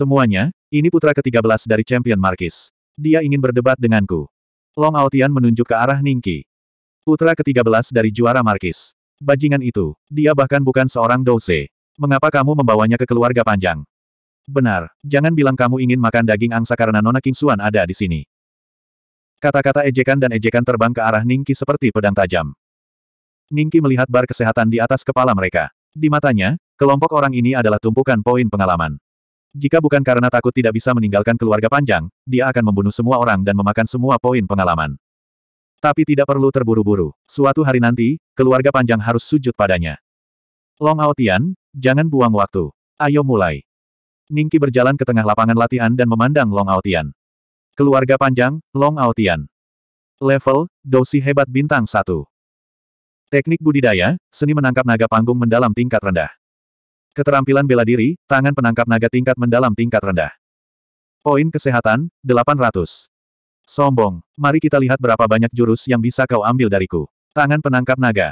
Semuanya, ini putra ke-13 dari Champion Markis. Dia ingin berdebat denganku. Long Aotian menunjuk ke arah Ningki. Putra ke-13 dari juara Markis. Bajingan itu, dia bahkan bukan seorang douse. Mengapa kamu membawanya ke keluarga panjang? Benar, jangan bilang kamu ingin makan daging angsa karena Nona Kingsuan ada di sini. Kata-kata ejekan dan ejekan terbang ke arah Ningki seperti pedang tajam. Ningki melihat bar kesehatan di atas kepala mereka. Di matanya, kelompok orang ini adalah tumpukan poin pengalaman. Jika bukan karena takut tidak bisa meninggalkan keluarga panjang, dia akan membunuh semua orang dan memakan semua poin pengalaman. Tapi tidak perlu terburu-buru. Suatu hari nanti, keluarga panjang harus sujud padanya. Long Aotian, jangan buang waktu. Ayo mulai. Ningki berjalan ke tengah lapangan latihan dan memandang Long Aotian. Keluarga panjang, Long Aotian. Level, Dosi hebat bintang satu. Teknik budidaya, seni menangkap naga panggung mendalam tingkat rendah. Keterampilan bela diri, tangan penangkap naga tingkat mendalam tingkat rendah. Poin kesehatan, 800. Sombong, mari kita lihat berapa banyak jurus yang bisa kau ambil dariku. Tangan penangkap naga.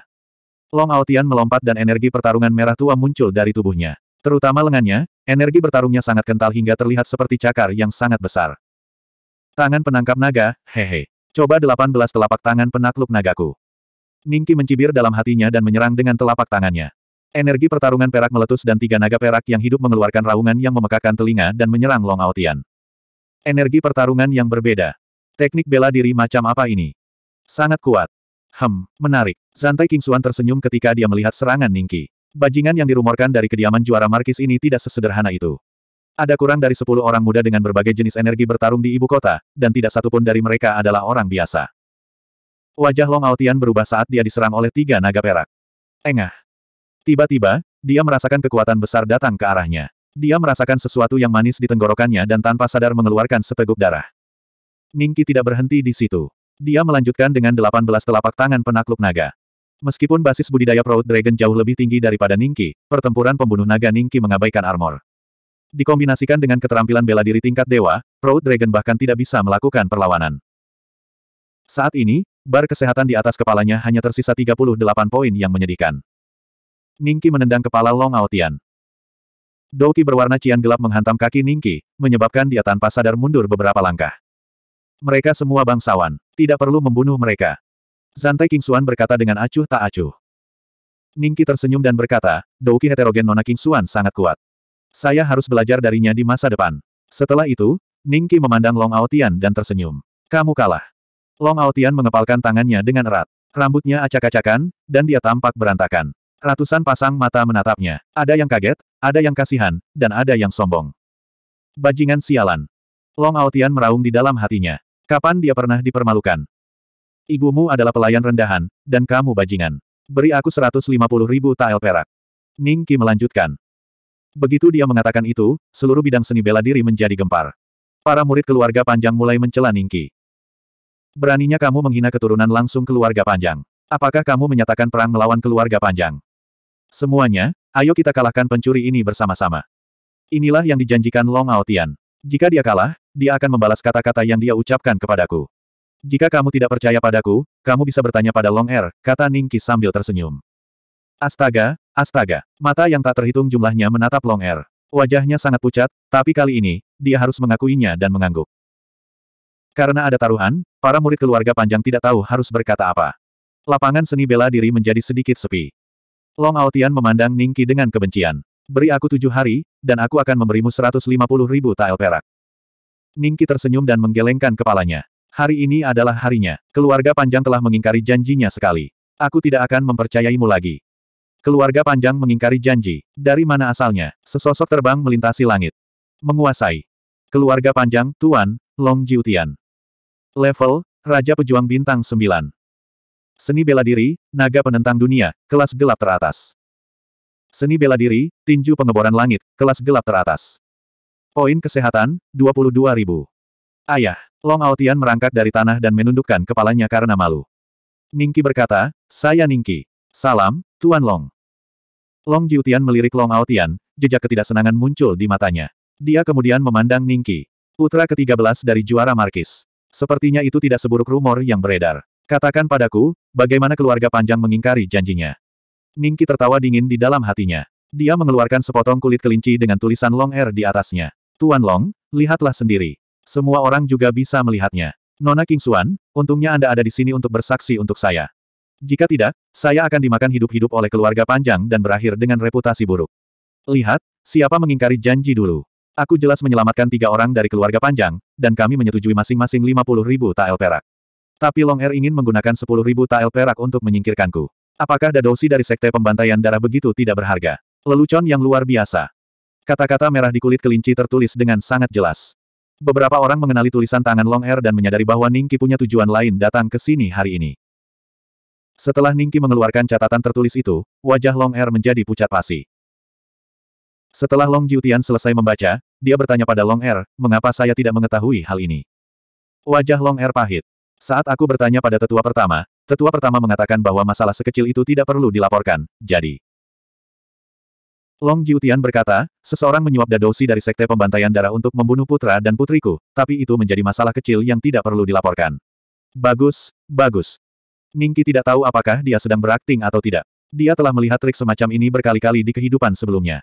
Long Aotian melompat dan energi pertarungan merah tua muncul dari tubuhnya. Terutama lengannya, energi bertarungnya sangat kental hingga terlihat seperti cakar yang sangat besar. Tangan penangkap naga, hehe. Coba 18 telapak tangan penakluk nagaku. Ningki mencibir dalam hatinya dan menyerang dengan telapak tangannya. Energi pertarungan perak meletus dan tiga naga perak yang hidup mengeluarkan raungan yang memekakan telinga dan menyerang Long Aotian. Energi pertarungan yang berbeda. Teknik bela diri macam apa ini? Sangat kuat. Hem, menarik. Zantai Kingsuan tersenyum ketika dia melihat serangan Ningki. Bajingan yang dirumorkan dari kediaman juara Markis ini tidak sesederhana itu. Ada kurang dari sepuluh orang muda dengan berbagai jenis energi bertarung di ibu kota, dan tidak satupun dari mereka adalah orang biasa. Wajah Long Aotian berubah saat dia diserang oleh tiga naga perak. Engah, Tiba-tiba, dia merasakan kekuatan besar datang ke arahnya. Dia merasakan sesuatu yang manis di tenggorokannya dan tanpa sadar mengeluarkan seteguk darah. Ningki tidak berhenti di situ. Dia melanjutkan dengan 18 telapak tangan penakluk naga. Meskipun basis budidaya Proud Dragon jauh lebih tinggi daripada Ningki, pertempuran pembunuh naga Ningki mengabaikan armor. Dikombinasikan dengan keterampilan bela diri tingkat dewa, Proud Dragon bahkan tidak bisa melakukan perlawanan. Saat ini, bar kesehatan di atas kepalanya hanya tersisa 38 poin yang menyedihkan. Ningki menendang kepala Long Aotian. Doki berwarna cian gelap menghantam kaki Ningki, menyebabkan dia tanpa sadar mundur beberapa langkah. Mereka semua bangsawan, tidak perlu membunuh mereka. Zantai Kingsuan berkata dengan acuh tak acuh. Ningki tersenyum dan berkata, Doki heterogen nona King Kingsuan sangat kuat. Saya harus belajar darinya di masa depan. Setelah itu, Ningki memandang Long Aotian dan tersenyum. Kamu kalah. Long Aotian mengepalkan tangannya dengan erat. Rambutnya acak-acakan, dan dia tampak berantakan. Ratusan pasang mata menatapnya. Ada yang kaget, ada yang kasihan, dan ada yang sombong. Bajingan sialan. Long Aotian meraung di dalam hatinya. Kapan dia pernah dipermalukan? Ibumu adalah pelayan rendahan, dan kamu bajingan. Beri aku 150 ribu tael perak. Ning Qi melanjutkan. Begitu dia mengatakan itu, seluruh bidang seni bela diri menjadi gempar. Para murid keluarga panjang mulai mencela Ning Qi. Beraninya kamu menghina keturunan langsung keluarga panjang. Apakah kamu menyatakan perang melawan keluarga panjang? Semuanya, ayo kita kalahkan pencuri ini bersama-sama. Inilah yang dijanjikan Long Aotian. Jika dia kalah, dia akan membalas kata-kata yang dia ucapkan kepadaku. Jika kamu tidak percaya padaku, kamu bisa bertanya pada Long Er, kata Ningki sambil tersenyum. Astaga, astaga, mata yang tak terhitung jumlahnya menatap Long Er. Wajahnya sangat pucat, tapi kali ini, dia harus mengakuinya dan mengangguk. Karena ada taruhan, para murid keluarga panjang tidak tahu harus berkata apa. Lapangan seni bela diri menjadi sedikit sepi. Long Aotian memandang Ningki dengan kebencian. Beri aku tujuh hari, dan aku akan memberimu seratus lima puluh ribu tael perak. Ningki tersenyum dan menggelengkan kepalanya. Hari ini adalah harinya. Keluarga Panjang telah mengingkari janjinya sekali. Aku tidak akan mempercayaimu lagi. Keluarga Panjang mengingkari janji. Dari mana asalnya? Sesosok terbang melintasi langit. Menguasai. Keluarga Panjang, Tuan, Long Jiutian. Level, Raja Pejuang Bintang 9. Seni bela diri, naga penentang dunia, kelas gelap teratas. Seni bela diri, tinju pengeboran langit, kelas gelap teratas. Poin kesehatan, 22.000. Ayah, Long Aotian merangkak dari tanah dan menundukkan kepalanya karena malu. Ningki berkata, saya Ningki. Salam, Tuan Long. Long Jiutian melirik Long Aotian, jejak ketidaksenangan muncul di matanya. Dia kemudian memandang Ningki. Putra ke-13 dari juara Markis. Sepertinya itu tidak seburuk rumor yang beredar. Katakan padaku, bagaimana keluarga panjang mengingkari janjinya. Ningki tertawa dingin di dalam hatinya. Dia mengeluarkan sepotong kulit kelinci dengan tulisan Long Air di atasnya. Tuan Long, lihatlah sendiri. Semua orang juga bisa melihatnya. Nona King Suan, untungnya Anda ada di sini untuk bersaksi untuk saya. Jika tidak, saya akan dimakan hidup-hidup oleh keluarga panjang dan berakhir dengan reputasi buruk. Lihat, siapa mengingkari janji dulu. Aku jelas menyelamatkan tiga orang dari keluarga panjang, dan kami menyetujui masing-masing 50 ribu tael perak. Tapi Long Air er ingin menggunakan 10.000 tael perak untuk menyingkirkanku. Apakah dadosi dari sekte pembantaian darah begitu tidak berharga? Lelucon yang luar biasa. Kata-kata merah di kulit kelinci tertulis dengan sangat jelas. Beberapa orang mengenali tulisan tangan Long Air er dan menyadari bahwa Ningki punya tujuan lain datang ke sini hari ini. Setelah Ningki mengeluarkan catatan tertulis itu, wajah Long Air er menjadi pucat pasi. Setelah Long Jiutian selesai membaca, dia bertanya pada Long Er, mengapa saya tidak mengetahui hal ini? Wajah Long Er pahit. Saat aku bertanya pada tetua pertama, tetua pertama mengatakan bahwa masalah sekecil itu tidak perlu dilaporkan, jadi. Long Jiutian berkata, seseorang menyuap dadosi dari sekte pembantaian darah untuk membunuh putra dan putriku, tapi itu menjadi masalah kecil yang tidak perlu dilaporkan. Bagus, bagus. Ningki tidak tahu apakah dia sedang berakting atau tidak. Dia telah melihat trik semacam ini berkali-kali di kehidupan sebelumnya.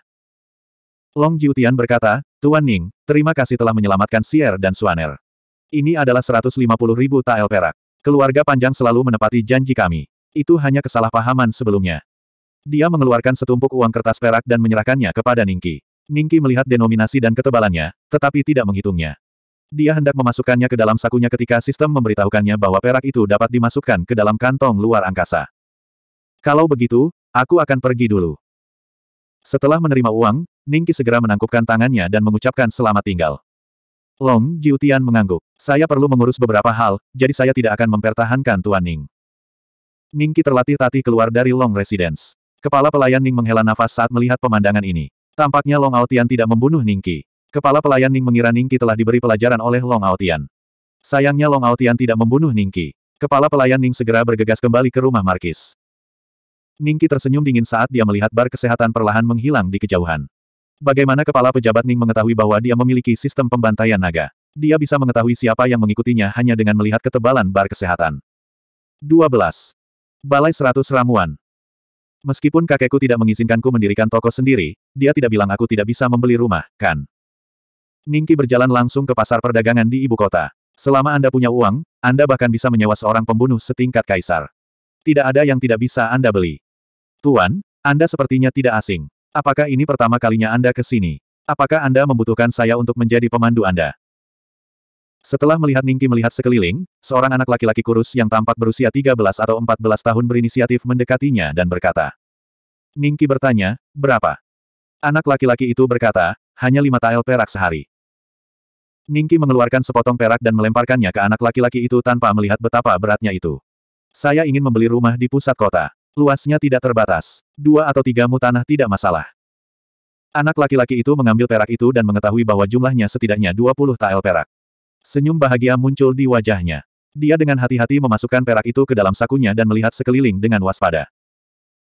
Long Jiutian berkata, Tuan Ning, terima kasih telah menyelamatkan Sier dan Suaner. Ini adalah 150 ribu tael perak. Keluarga panjang selalu menepati janji kami. Itu hanya kesalahpahaman sebelumnya. Dia mengeluarkan setumpuk uang kertas perak dan menyerahkannya kepada Ningki. Ningki melihat denominasi dan ketebalannya, tetapi tidak menghitungnya. Dia hendak memasukkannya ke dalam sakunya ketika sistem memberitahukannya bahwa perak itu dapat dimasukkan ke dalam kantong luar angkasa. Kalau begitu, aku akan pergi dulu. Setelah menerima uang, Ningki segera menangkupkan tangannya dan mengucapkan selamat tinggal. Long Jiutian mengangguk. Saya perlu mengurus beberapa hal, jadi saya tidak akan mempertahankan Tuan Ning. Ningki terlatih tati keluar dari Long Residence. Kepala pelayan Ning menghela nafas saat melihat pemandangan ini. Tampaknya Long Aotian tidak membunuh Ningki. Kepala pelayan Ning mengira Ningki telah diberi pelajaran oleh Long Aotian. Sayangnya Long Aotian tidak membunuh Ningki. Kepala pelayan Ning segera bergegas kembali ke rumah Markis. Ningki tersenyum dingin saat dia melihat bar kesehatan perlahan menghilang di kejauhan. Bagaimana kepala pejabat Ning mengetahui bahwa dia memiliki sistem pembantaian naga? Dia bisa mengetahui siapa yang mengikutinya hanya dengan melihat ketebalan bar kesehatan. 12. Balai 100 Ramuan Meskipun kakekku tidak mengizinkanku mendirikan toko sendiri, dia tidak bilang aku tidak bisa membeli rumah, kan? Ningki berjalan langsung ke pasar perdagangan di ibu kota. Selama Anda punya uang, Anda bahkan bisa menyewa seorang pembunuh setingkat kaisar. Tidak ada yang tidak bisa Anda beli. Tuan, Anda sepertinya tidak asing. Apakah ini pertama kalinya Anda ke sini? Apakah Anda membutuhkan saya untuk menjadi pemandu Anda? Setelah melihat Ningki melihat sekeliling, seorang anak laki-laki kurus yang tampak berusia 13 atau 14 tahun berinisiatif mendekatinya dan berkata. Ningki bertanya, berapa? Anak laki-laki itu berkata, hanya lima tael perak sehari. Ningki mengeluarkan sepotong perak dan melemparkannya ke anak laki-laki itu tanpa melihat betapa beratnya itu. Saya ingin membeli rumah di pusat kota. Luasnya tidak terbatas. Dua atau tiga mu tanah tidak masalah. Anak laki-laki itu mengambil perak itu dan mengetahui bahwa jumlahnya setidaknya 20 tael perak. Senyum bahagia muncul di wajahnya. Dia dengan hati-hati memasukkan perak itu ke dalam sakunya dan melihat sekeliling dengan waspada.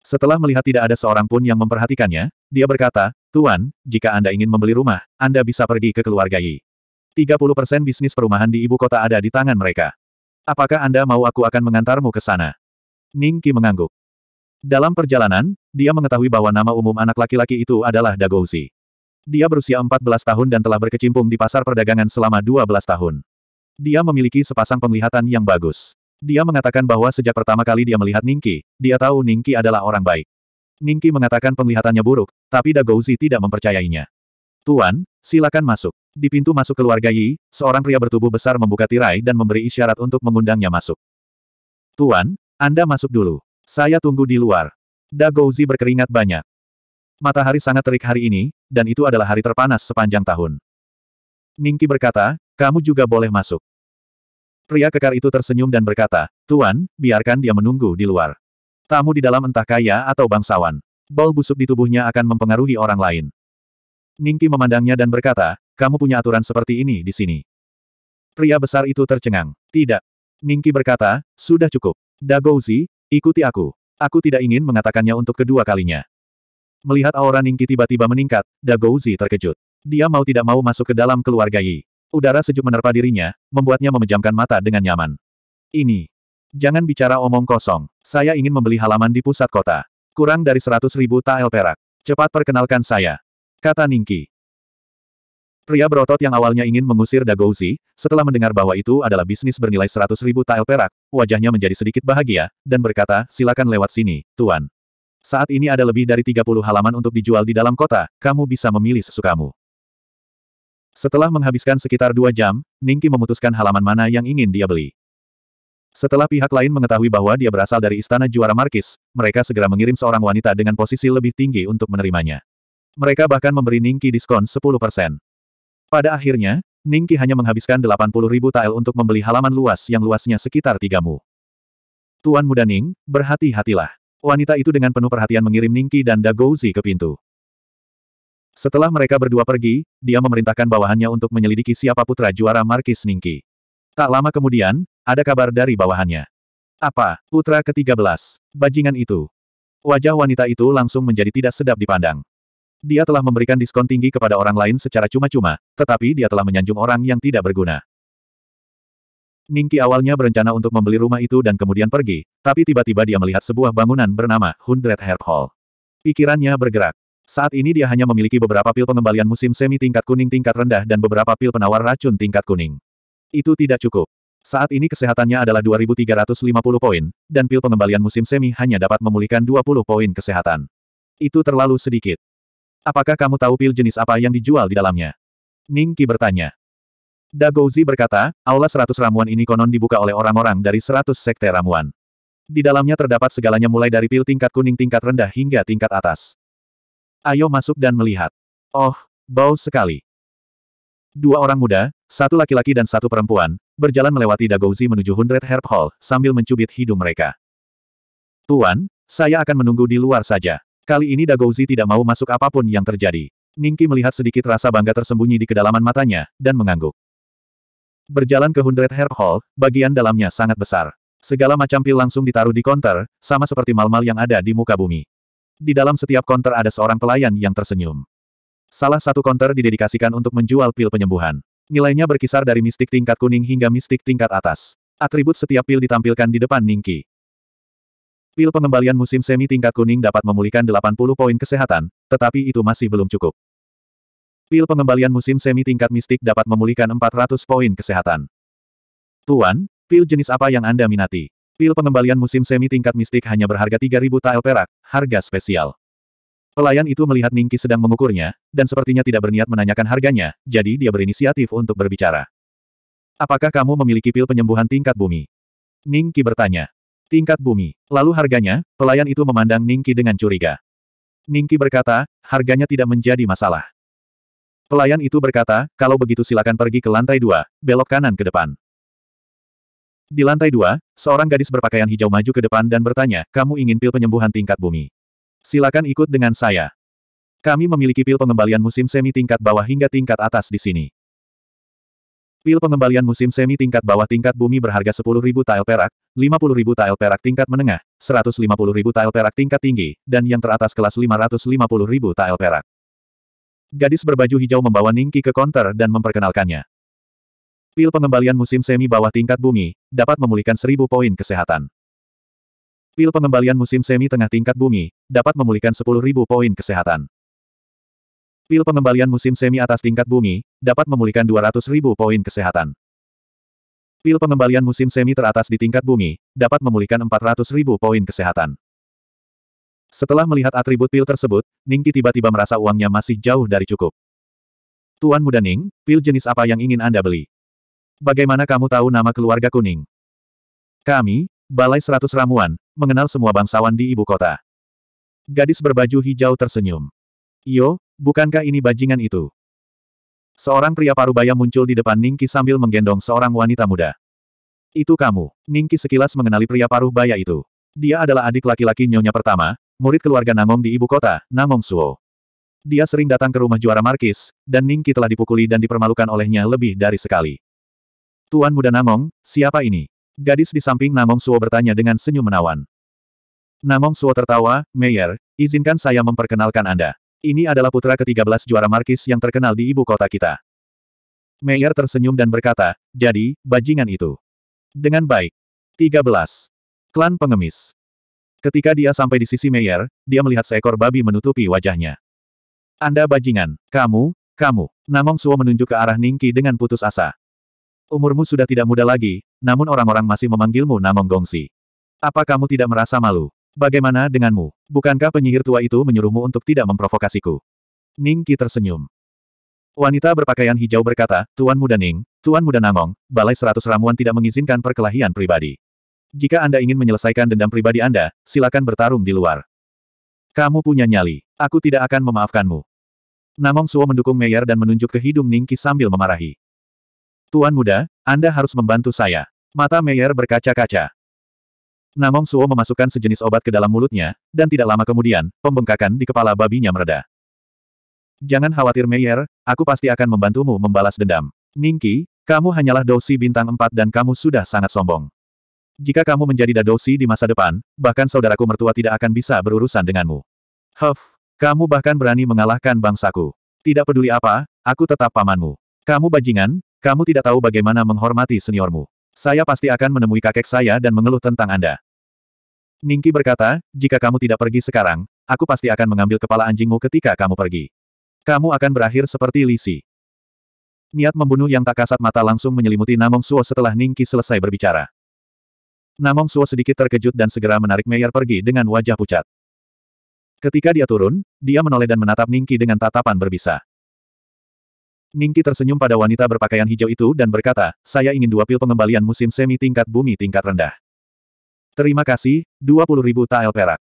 Setelah melihat tidak ada seorang pun yang memperhatikannya, dia berkata, Tuan, jika Anda ingin membeli rumah, Anda bisa pergi ke keluarga Yi. 30% bisnis perumahan di ibu kota ada di tangan mereka. Apakah Anda mau aku akan mengantarmu ke sana? Ning Qi mengangguk. Dalam perjalanan, dia mengetahui bahwa nama umum anak laki-laki itu adalah Dagouzi. Dia berusia 14 tahun dan telah berkecimpung di pasar perdagangan selama 12 tahun. Dia memiliki sepasang penglihatan yang bagus. Dia mengatakan bahwa sejak pertama kali dia melihat Ningki, dia tahu Ningki adalah orang baik. Ningki mengatakan penglihatannya buruk, tapi Dagouzi tidak mempercayainya. Tuan, silakan masuk. Di pintu masuk keluarga Yi, seorang pria bertubuh besar membuka tirai dan memberi isyarat untuk mengundangnya masuk. Tuan, Anda masuk dulu. Saya tunggu di luar. Dagouzi berkeringat banyak. Matahari sangat terik hari ini, dan itu adalah hari terpanas sepanjang tahun. Ningki berkata, kamu juga boleh masuk. Pria kekar itu tersenyum dan berkata, Tuan, biarkan dia menunggu di luar. Tamu di dalam entah kaya atau bangsawan. Bol busuk di tubuhnya akan mempengaruhi orang lain. Ningki memandangnya dan berkata, kamu punya aturan seperti ini di sini. Pria besar itu tercengang. Tidak. Ningki berkata, sudah cukup. Dagouzi, Ikuti aku. Aku tidak ingin mengatakannya untuk kedua kalinya. Melihat aura Ningki tiba-tiba meningkat, Dagouzi terkejut. Dia mau tidak mau masuk ke dalam keluarga Yi. Udara sejuk menerpa dirinya, membuatnya memejamkan mata dengan nyaman. Ini. Jangan bicara omong kosong. Saya ingin membeli halaman di pusat kota. Kurang dari seratus ribu tael perak. Cepat perkenalkan saya. Kata Ningki. Pria berotot yang awalnya ingin mengusir Dagouzi, setelah mendengar bahwa itu adalah bisnis bernilai 100 ribu tael perak, wajahnya menjadi sedikit bahagia, dan berkata, silakan lewat sini, Tuan. Saat ini ada lebih dari 30 halaman untuk dijual di dalam kota, kamu bisa memilih sesukamu. Setelah menghabiskan sekitar dua jam, Ningki memutuskan halaman mana yang ingin dia beli. Setelah pihak lain mengetahui bahwa dia berasal dari istana juara Markis, mereka segera mengirim seorang wanita dengan posisi lebih tinggi untuk menerimanya. Mereka bahkan memberi Ningki diskon 10%. Pada akhirnya, Ningki hanya menghabiskan 80 ribu tael untuk membeli halaman luas yang luasnya sekitar tiga mu. Tuan muda Ning, berhati-hatilah. Wanita itu dengan penuh perhatian mengirim Ningki dan Dagouzi ke pintu. Setelah mereka berdua pergi, dia memerintahkan bawahannya untuk menyelidiki siapa putra juara Markis Ningki. Tak lama kemudian, ada kabar dari bawahannya. Apa, putra ke-13, bajingan itu. Wajah wanita itu langsung menjadi tidak sedap dipandang. Dia telah memberikan diskon tinggi kepada orang lain secara cuma-cuma, tetapi dia telah menyanjung orang yang tidak berguna. Ningki awalnya berencana untuk membeli rumah itu dan kemudian pergi, tapi tiba-tiba dia melihat sebuah bangunan bernama Hundred Herb Hall. Pikirannya bergerak. Saat ini dia hanya memiliki beberapa pil pengembalian musim semi tingkat kuning tingkat rendah dan beberapa pil penawar racun tingkat kuning. Itu tidak cukup. Saat ini kesehatannya adalah 2350 poin, dan pil pengembalian musim semi hanya dapat memulihkan 20 poin kesehatan. Itu terlalu sedikit. Apakah kamu tahu pil jenis apa yang dijual di dalamnya? Ning Qi bertanya. Dagouzi berkata, aula seratus ramuan ini konon dibuka oleh orang-orang dari seratus sekte ramuan. Di dalamnya terdapat segalanya mulai dari pil tingkat kuning tingkat rendah hingga tingkat atas. Ayo masuk dan melihat. Oh, bau sekali. Dua orang muda, satu laki-laki dan satu perempuan, berjalan melewati Dagouzi menuju Hundred Herb Hall, sambil mencubit hidung mereka. Tuan, saya akan menunggu di luar saja. Kali ini Dagouzi tidak mau masuk apapun yang terjadi. Ningki melihat sedikit rasa bangga tersembunyi di kedalaman matanya, dan mengangguk. Berjalan ke Hundred Hair Hall, bagian dalamnya sangat besar. Segala macam pil langsung ditaruh di konter, sama seperti mal-mal yang ada di muka bumi. Di dalam setiap konter ada seorang pelayan yang tersenyum. Salah satu konter didedikasikan untuk menjual pil penyembuhan. Nilainya berkisar dari mistik tingkat kuning hingga mistik tingkat atas. Atribut setiap pil ditampilkan di depan Ningki. Pil pengembalian musim semi tingkat kuning dapat memulihkan 80 poin kesehatan, tetapi itu masih belum cukup. Pil pengembalian musim semi tingkat mistik dapat memulihkan 400 poin kesehatan. Tuan, pil jenis apa yang Anda minati? Pil pengembalian musim semi tingkat mistik hanya berharga 3000 tael perak, harga spesial. Pelayan itu melihat Ningki sedang mengukurnya, dan sepertinya tidak berniat menanyakan harganya, jadi dia berinisiatif untuk berbicara. Apakah kamu memiliki pil penyembuhan tingkat bumi? Ningki bertanya. Tingkat bumi. Lalu harganya, pelayan itu memandang Ningki dengan curiga. Ningki berkata, harganya tidak menjadi masalah. Pelayan itu berkata, kalau begitu silakan pergi ke lantai dua, belok kanan ke depan. Di lantai dua, seorang gadis berpakaian hijau maju ke depan dan bertanya, kamu ingin pil penyembuhan tingkat bumi. Silakan ikut dengan saya. Kami memiliki pil pengembalian musim semi tingkat bawah hingga tingkat atas di sini. Pil pengembalian musim semi tingkat bawah tingkat bumi berharga 10.000 tile perak, 50.000 tile perak tingkat menengah, 150.000 tile perak tingkat tinggi, dan yang teratas kelas 550.000 tile perak. Gadis berbaju hijau membawa Ningki ke konter dan memperkenalkannya. Pil pengembalian musim semi bawah tingkat bumi, dapat memulihkan 1.000 poin kesehatan. Pil pengembalian musim semi tengah tingkat bumi, dapat memulihkan 10.000 poin kesehatan. Pil pengembalian musim semi atas tingkat bumi, dapat memulihkan 200 ribu poin kesehatan. Pil pengembalian musim semi teratas di tingkat bumi, dapat memulihkan 400 ribu poin kesehatan. Setelah melihat atribut pil tersebut, Ningki tiba-tiba merasa uangnya masih jauh dari cukup. Tuan muda Ning, pil jenis apa yang ingin Anda beli? Bagaimana kamu tahu nama keluarga kuning? Kami, Balai Seratus Ramuan, mengenal semua bangsawan di ibu kota. Gadis berbaju hijau tersenyum. Yo, bukankah ini bajingan itu? Seorang pria parubaya muncul di depan Ningki sambil menggendong seorang wanita muda. Itu kamu. Ningki sekilas mengenali pria paruh baya itu. Dia adalah adik laki-laki nyonya pertama, murid keluarga Nangong di ibu kota, Nangong Suo. Dia sering datang ke rumah juara Markis, dan Ningki telah dipukuli dan dipermalukan olehnya lebih dari sekali. Tuan muda Nangong, siapa ini? Gadis di samping Nangong Suo bertanya dengan senyum menawan. Nangong Suo tertawa, Mayor, izinkan saya memperkenalkan Anda. Ini adalah putra ke-13 juara Markis yang terkenal di ibu kota kita. Meyer tersenyum dan berkata, jadi, bajingan itu. Dengan baik. 13. Klan pengemis. Ketika dia sampai di sisi Meyer, dia melihat seekor babi menutupi wajahnya. Anda bajingan. Kamu, kamu. Namong Suo menunjuk ke arah Ningki dengan putus asa. Umurmu sudah tidak muda lagi, namun orang-orang masih memanggilmu Namong Gongsi. Apa kamu tidak merasa malu? Bagaimana denganmu? Bukankah penyihir tua itu menyuruhmu untuk tidak memprovokasiku? Ning Qi tersenyum. Wanita berpakaian hijau berkata, Tuan Muda Ning, Tuan Muda Nangong, Balai Seratus Ramuan tidak mengizinkan perkelahian pribadi. Jika Anda ingin menyelesaikan dendam pribadi Anda, silakan bertarung di luar. Kamu punya nyali. Aku tidak akan memaafkanmu. Nangong Suo mendukung Meyer dan menunjuk ke hidung Ning Qi sambil memarahi. Tuan Muda, Anda harus membantu saya. Mata Meyer berkaca-kaca. Namong Suo memasukkan sejenis obat ke dalam mulutnya, dan tidak lama kemudian, pembengkakan di kepala babinya mereda. Jangan khawatir Meyer, aku pasti akan membantumu membalas dendam. Ningki, kamu hanyalah dosi bintang 4 dan kamu sudah sangat sombong. Jika kamu menjadi dadosi di masa depan, bahkan saudaraku mertua tidak akan bisa berurusan denganmu. Huff, kamu bahkan berani mengalahkan bangsaku. Tidak peduli apa, aku tetap pamanmu. Kamu bajingan, kamu tidak tahu bagaimana menghormati seniormu. Saya pasti akan menemui kakek saya dan mengeluh tentang Anda. Ningki berkata, jika kamu tidak pergi sekarang, aku pasti akan mengambil kepala anjingmu ketika kamu pergi. Kamu akan berakhir seperti Lisi. Niat membunuh yang tak kasat mata langsung menyelimuti Namong Suo setelah Ningki selesai berbicara. Namong Suo sedikit terkejut dan segera menarik Meyer pergi dengan wajah pucat. Ketika dia turun, dia menoleh dan menatap Ningki dengan tatapan berbisa. Ningki tersenyum pada wanita berpakaian hijau itu dan berkata, saya ingin dua pil pengembalian musim semi tingkat bumi tingkat rendah. Terima kasih, 20.000 tael perak.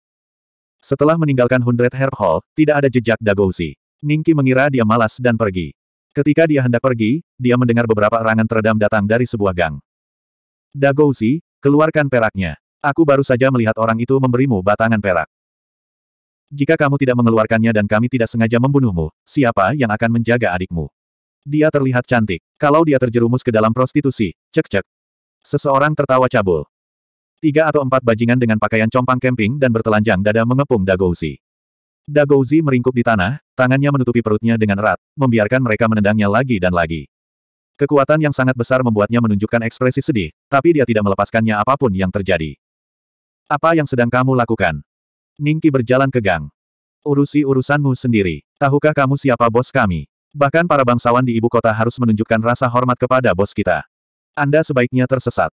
Setelah meninggalkan Hundred Herb Hall, tidak ada jejak Dagozi. Ningki mengira dia malas dan pergi. Ketika dia hendak pergi, dia mendengar beberapa erangan teredam datang dari sebuah gang. Dagozi, keluarkan peraknya. Aku baru saja melihat orang itu memberimu batangan perak. Jika kamu tidak mengeluarkannya dan kami tidak sengaja membunuhmu, siapa yang akan menjaga adikmu? Dia terlihat cantik. Kalau dia terjerumus ke dalam prostitusi, cek-cek. Seseorang tertawa cabul. Tiga atau empat bajingan dengan pakaian compang camping dan bertelanjang dada mengepung Dagouzi. Dagouzi meringkuk di tanah, tangannya menutupi perutnya dengan erat, membiarkan mereka menendangnya lagi dan lagi. Kekuatan yang sangat besar membuatnya menunjukkan ekspresi sedih, tapi dia tidak melepaskannya apapun yang terjadi. Apa yang sedang kamu lakukan? Ningki berjalan ke gang. Urusi urusanmu sendiri. Tahukah kamu siapa bos kami? Bahkan para bangsawan di ibu kota harus menunjukkan rasa hormat kepada bos kita. Anda sebaiknya tersesat.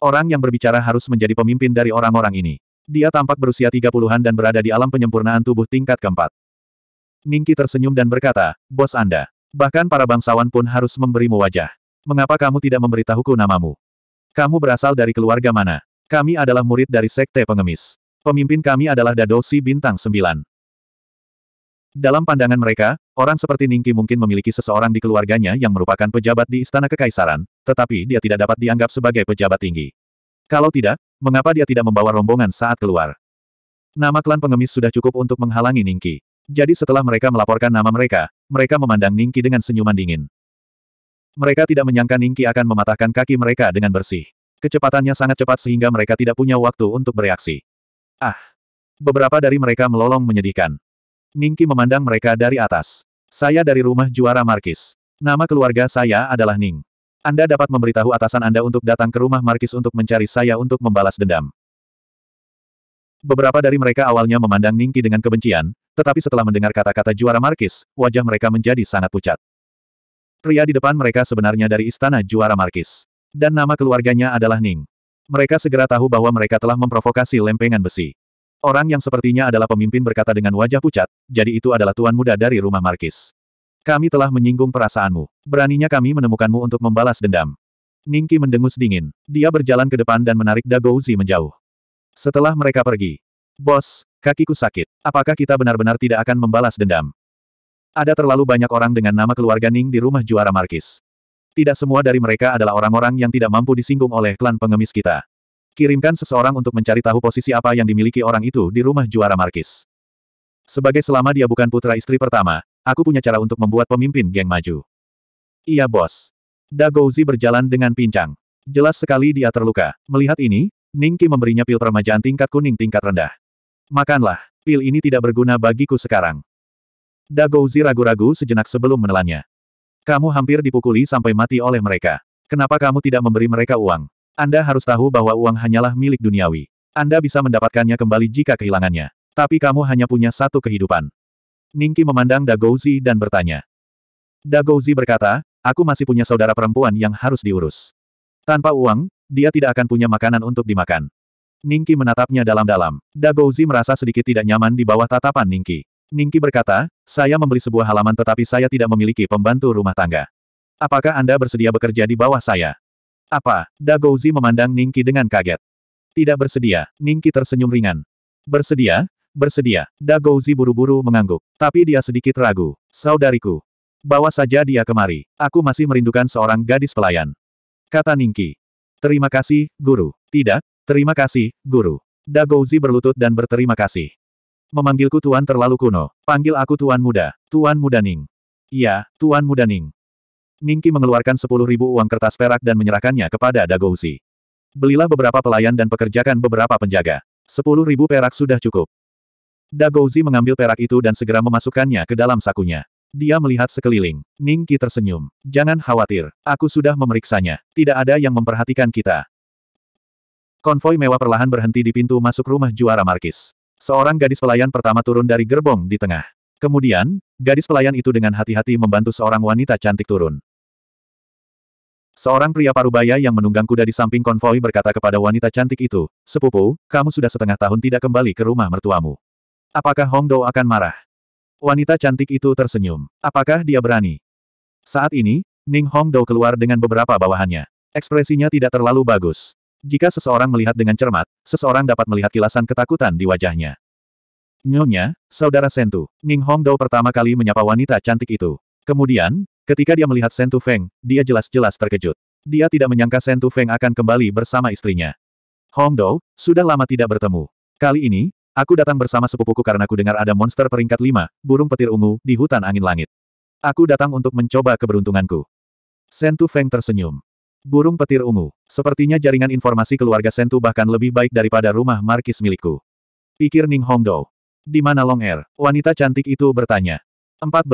Orang yang berbicara harus menjadi pemimpin dari orang-orang ini. Dia tampak berusia tiga puluhan dan berada di alam penyempurnaan tubuh tingkat keempat. Ningki tersenyum dan berkata, Bos Anda. Bahkan para bangsawan pun harus memberimu wajah. Mengapa kamu tidak memberitahuku namamu? Kamu berasal dari keluarga mana? Kami adalah murid dari Sekte Pengemis. Pemimpin kami adalah Dadosi Bintang sembilan. Dalam pandangan mereka, orang seperti Ningki mungkin memiliki seseorang di keluarganya yang merupakan pejabat di Istana Kekaisaran, tetapi dia tidak dapat dianggap sebagai pejabat tinggi. Kalau tidak, mengapa dia tidak membawa rombongan saat keluar? Nama klan pengemis sudah cukup untuk menghalangi Ningki. Jadi setelah mereka melaporkan nama mereka, mereka memandang Ningki dengan senyuman dingin. Mereka tidak menyangka Ningki akan mematahkan kaki mereka dengan bersih. Kecepatannya sangat cepat sehingga mereka tidak punya waktu untuk bereaksi. Ah! Beberapa dari mereka melolong menyedihkan. Ningki memandang mereka dari atas. Saya dari rumah juara Markis. Nama keluarga saya adalah Ning. Anda dapat memberitahu atasan Anda untuk datang ke rumah Markis untuk mencari saya untuk membalas dendam. Beberapa dari mereka awalnya memandang Ningki dengan kebencian, tetapi setelah mendengar kata-kata juara Markis, wajah mereka menjadi sangat pucat. Pria di depan mereka sebenarnya dari istana juara Markis. Dan nama keluarganya adalah Ning. Mereka segera tahu bahwa mereka telah memprovokasi lempengan besi. Orang yang sepertinya adalah pemimpin berkata dengan wajah pucat, jadi itu adalah tuan muda dari rumah Markis. Kami telah menyinggung perasaanmu. Beraninya kami menemukanmu untuk membalas dendam. Ningki mendengus dingin. Dia berjalan ke depan dan menarik Dagouzi menjauh. Setelah mereka pergi. Bos, kakiku sakit. Apakah kita benar-benar tidak akan membalas dendam? Ada terlalu banyak orang dengan nama keluarga Ning di rumah juara Markis. Tidak semua dari mereka adalah orang-orang yang tidak mampu disinggung oleh klan pengemis kita. Kirimkan seseorang untuk mencari tahu posisi apa yang dimiliki orang itu di rumah juara Markis. Sebagai selama dia bukan putra istri pertama, aku punya cara untuk membuat pemimpin geng maju. Iya bos. Dagozi berjalan dengan pincang. Jelas sekali dia terluka. Melihat ini, Ningki memberinya pil permajaan tingkat kuning tingkat rendah. Makanlah, pil ini tidak berguna bagiku sekarang. Dagozi ragu-ragu sejenak sebelum menelannya. Kamu hampir dipukuli sampai mati oleh mereka. Kenapa kamu tidak memberi mereka uang? Anda harus tahu bahwa uang hanyalah milik duniawi. Anda bisa mendapatkannya kembali jika kehilangannya. Tapi kamu hanya punya satu kehidupan. Ningki memandang Dagouzi dan bertanya. Dagouzi berkata, aku masih punya saudara perempuan yang harus diurus. Tanpa uang, dia tidak akan punya makanan untuk dimakan. Ningki menatapnya dalam-dalam. Dagouzi merasa sedikit tidak nyaman di bawah tatapan Ningki. Ningki berkata, saya membeli sebuah halaman tetapi saya tidak memiliki pembantu rumah tangga. Apakah Anda bersedia bekerja di bawah saya? Apa? Dagouzi memandang Ningki dengan kaget. Tidak bersedia, Ningki tersenyum ringan. Bersedia? Bersedia. Dagouzi buru-buru mengangguk. Tapi dia sedikit ragu. Saudariku. Bawa saja dia kemari. Aku masih merindukan seorang gadis pelayan. Kata Ningki. Terima kasih, guru. Tidak, terima kasih, guru. Dagouzi berlutut dan berterima kasih. Memanggilku Tuan terlalu kuno. Panggil aku Tuan Muda. Tuan Muda Ning. Iya, Tuan Muda Ning. Ningki mengeluarkan sepuluh ribu uang kertas perak dan menyerahkannya kepada Dagouzi. Belilah beberapa pelayan dan pekerjakan beberapa penjaga. Sepuluh ribu perak sudah cukup. Dagouzi mengambil perak itu dan segera memasukkannya ke dalam sakunya. Dia melihat sekeliling. Ningki tersenyum. Jangan khawatir, aku sudah memeriksanya. Tidak ada yang memperhatikan kita. Konvoi mewah perlahan berhenti di pintu masuk rumah juara Markis. Seorang gadis pelayan pertama turun dari gerbong di tengah. Kemudian, gadis pelayan itu dengan hati-hati membantu seorang wanita cantik turun. Seorang pria parubaya yang menunggang kuda di samping konvoi berkata kepada wanita cantik itu, Sepupu, kamu sudah setengah tahun tidak kembali ke rumah mertuamu. Apakah Hong Dou akan marah? Wanita cantik itu tersenyum. Apakah dia berani? Saat ini, Ning Hong Dou keluar dengan beberapa bawahannya. Ekspresinya tidak terlalu bagus. Jika seseorang melihat dengan cermat, seseorang dapat melihat kilasan ketakutan di wajahnya. Nyonya, Saudara sentuh, Ning Hong Dou pertama kali menyapa wanita cantik itu. Kemudian, Ketika dia melihat Sentu Feng, dia jelas-jelas terkejut. Dia tidak menyangka Sentu Feng akan kembali bersama istrinya. Hong Dou, sudah lama tidak bertemu. Kali ini, aku datang bersama sepupuku karena ku dengar ada monster peringkat lima, burung petir ungu, di hutan angin langit. Aku datang untuk mencoba keberuntunganku. Sentu Feng tersenyum. Burung petir ungu. Sepertinya jaringan informasi keluarga Sentu bahkan lebih baik daripada rumah markis milikku. Pikir Ning Hong Dou. Di mana Long Er? Wanita cantik itu bertanya. 14.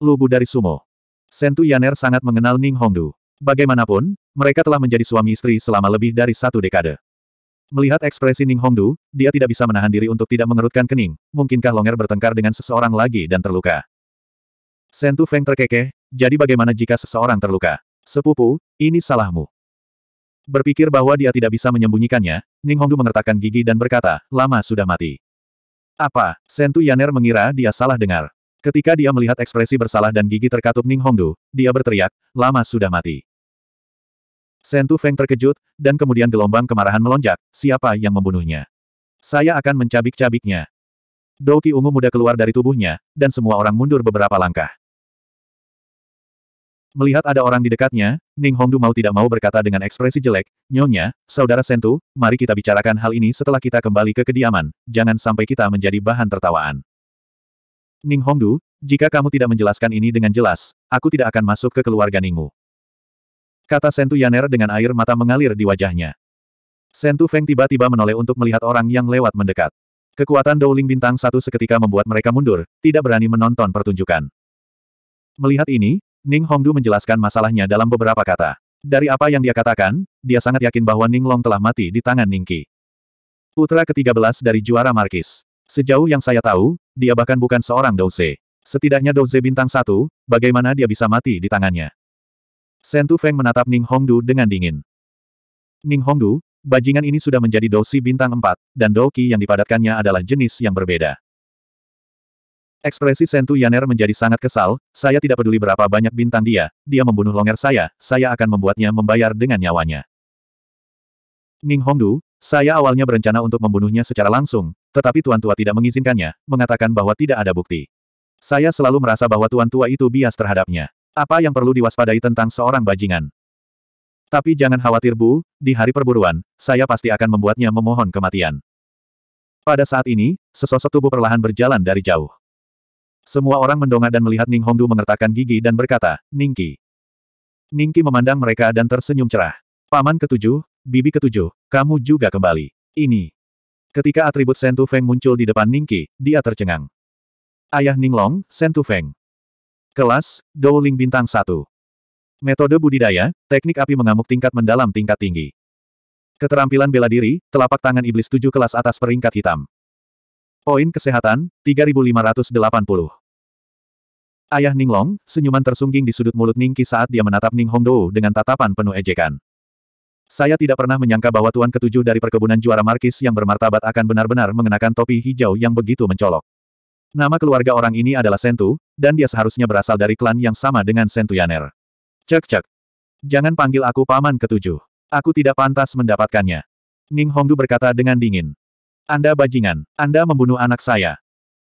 Lubu dari Sumo. Sentu Yaner sangat mengenal Ning Hongdu. Bagaimanapun, mereka telah menjadi suami istri selama lebih dari satu dekade. Melihat ekspresi Ning Hongdu, dia tidak bisa menahan diri untuk tidak mengerutkan kening. Mungkinkah Longer bertengkar dengan seseorang lagi dan terluka? Sentu Feng terkekeh, jadi bagaimana jika seseorang terluka? Sepupu, ini salahmu. Berpikir bahwa dia tidak bisa menyembunyikannya, Ning Hongdu mengertakkan gigi dan berkata, lama sudah mati. Apa? Sentu Yaner mengira dia salah dengar. Ketika dia melihat ekspresi bersalah dan gigi terkatup Ning Hongdu, dia berteriak, lama sudah mati. Sentu Feng terkejut, dan kemudian gelombang kemarahan melonjak, siapa yang membunuhnya? Saya akan mencabik-cabiknya. Doki ungu muda keluar dari tubuhnya, dan semua orang mundur beberapa langkah. Melihat ada orang di dekatnya, Ning Hongdu mau tidak mau berkata dengan ekspresi jelek, Nyonya, Saudara Sentu, mari kita bicarakan hal ini setelah kita kembali ke kediaman, jangan sampai kita menjadi bahan tertawaan. Ning Hongdu, jika kamu tidak menjelaskan ini dengan jelas, aku tidak akan masuk ke keluarga Ningmu. Kata Sentu Yaner dengan air mata mengalir di wajahnya. Sentu Feng tiba-tiba menoleh untuk melihat orang yang lewat mendekat. Kekuatan Douling Bintang satu seketika membuat mereka mundur, tidak berani menonton pertunjukan. Melihat ini, Ning Hongdu menjelaskan masalahnya dalam beberapa kata. Dari apa yang dia katakan, dia sangat yakin bahwa Ning Long telah mati di tangan Ning Qi. Putra ke-13 dari juara Markis. Sejauh yang saya tahu, dia bahkan bukan seorang Douze. Setidaknya Douze bintang satu, bagaimana dia bisa mati di tangannya? Sentu Feng menatap Ning Hongdu dengan dingin. Ning Hongdu, bajingan ini sudah menjadi Douze bintang empat, dan Douki yang dipadatkannya adalah jenis yang berbeda. Ekspresi Sentu Yaner menjadi sangat kesal, saya tidak peduli berapa banyak bintang dia, dia membunuh longer saya, saya akan membuatnya membayar dengan nyawanya. Ning Hongdu, saya awalnya berencana untuk membunuhnya secara langsung, tetapi Tuan Tua tidak mengizinkannya, mengatakan bahwa tidak ada bukti. Saya selalu merasa bahwa Tuan Tua itu bias terhadapnya. Apa yang perlu diwaspadai tentang seorang bajingan? Tapi jangan khawatir Bu, di hari perburuan, saya pasti akan membuatnya memohon kematian. Pada saat ini, sesosok tubuh perlahan berjalan dari jauh. Semua orang mendongak dan melihat Ning Hongdu mengertakkan gigi dan berkata, Ningki. Ningki memandang mereka dan tersenyum cerah. Paman ketujuh, bibi ketujuh, kamu juga kembali. Ini. Ketika atribut Sentu Feng muncul di depan Ningki, dia tercengang. Ayah Ninglong, Sentu Feng. Kelas, Douling Bintang 1. Metode budidaya, teknik api mengamuk tingkat mendalam tingkat tinggi. Keterampilan bela diri, telapak tangan iblis tujuh kelas atas peringkat hitam. Poin kesehatan, 3580. Ayah Ninglong, senyuman tersungging di sudut mulut Ningki saat dia menatap Ning Hongdou dengan tatapan penuh ejekan. Saya tidak pernah menyangka bahwa tuan ketujuh dari perkebunan juara Markis yang bermartabat akan benar-benar mengenakan topi hijau yang begitu mencolok. Nama keluarga orang ini adalah Sentu, dan dia seharusnya berasal dari klan yang sama dengan Sentuyaner. Cek-cek. Jangan panggil aku paman ketujuh. Aku tidak pantas mendapatkannya. Ning Hongdu berkata dengan dingin. Anda bajingan. Anda membunuh anak saya.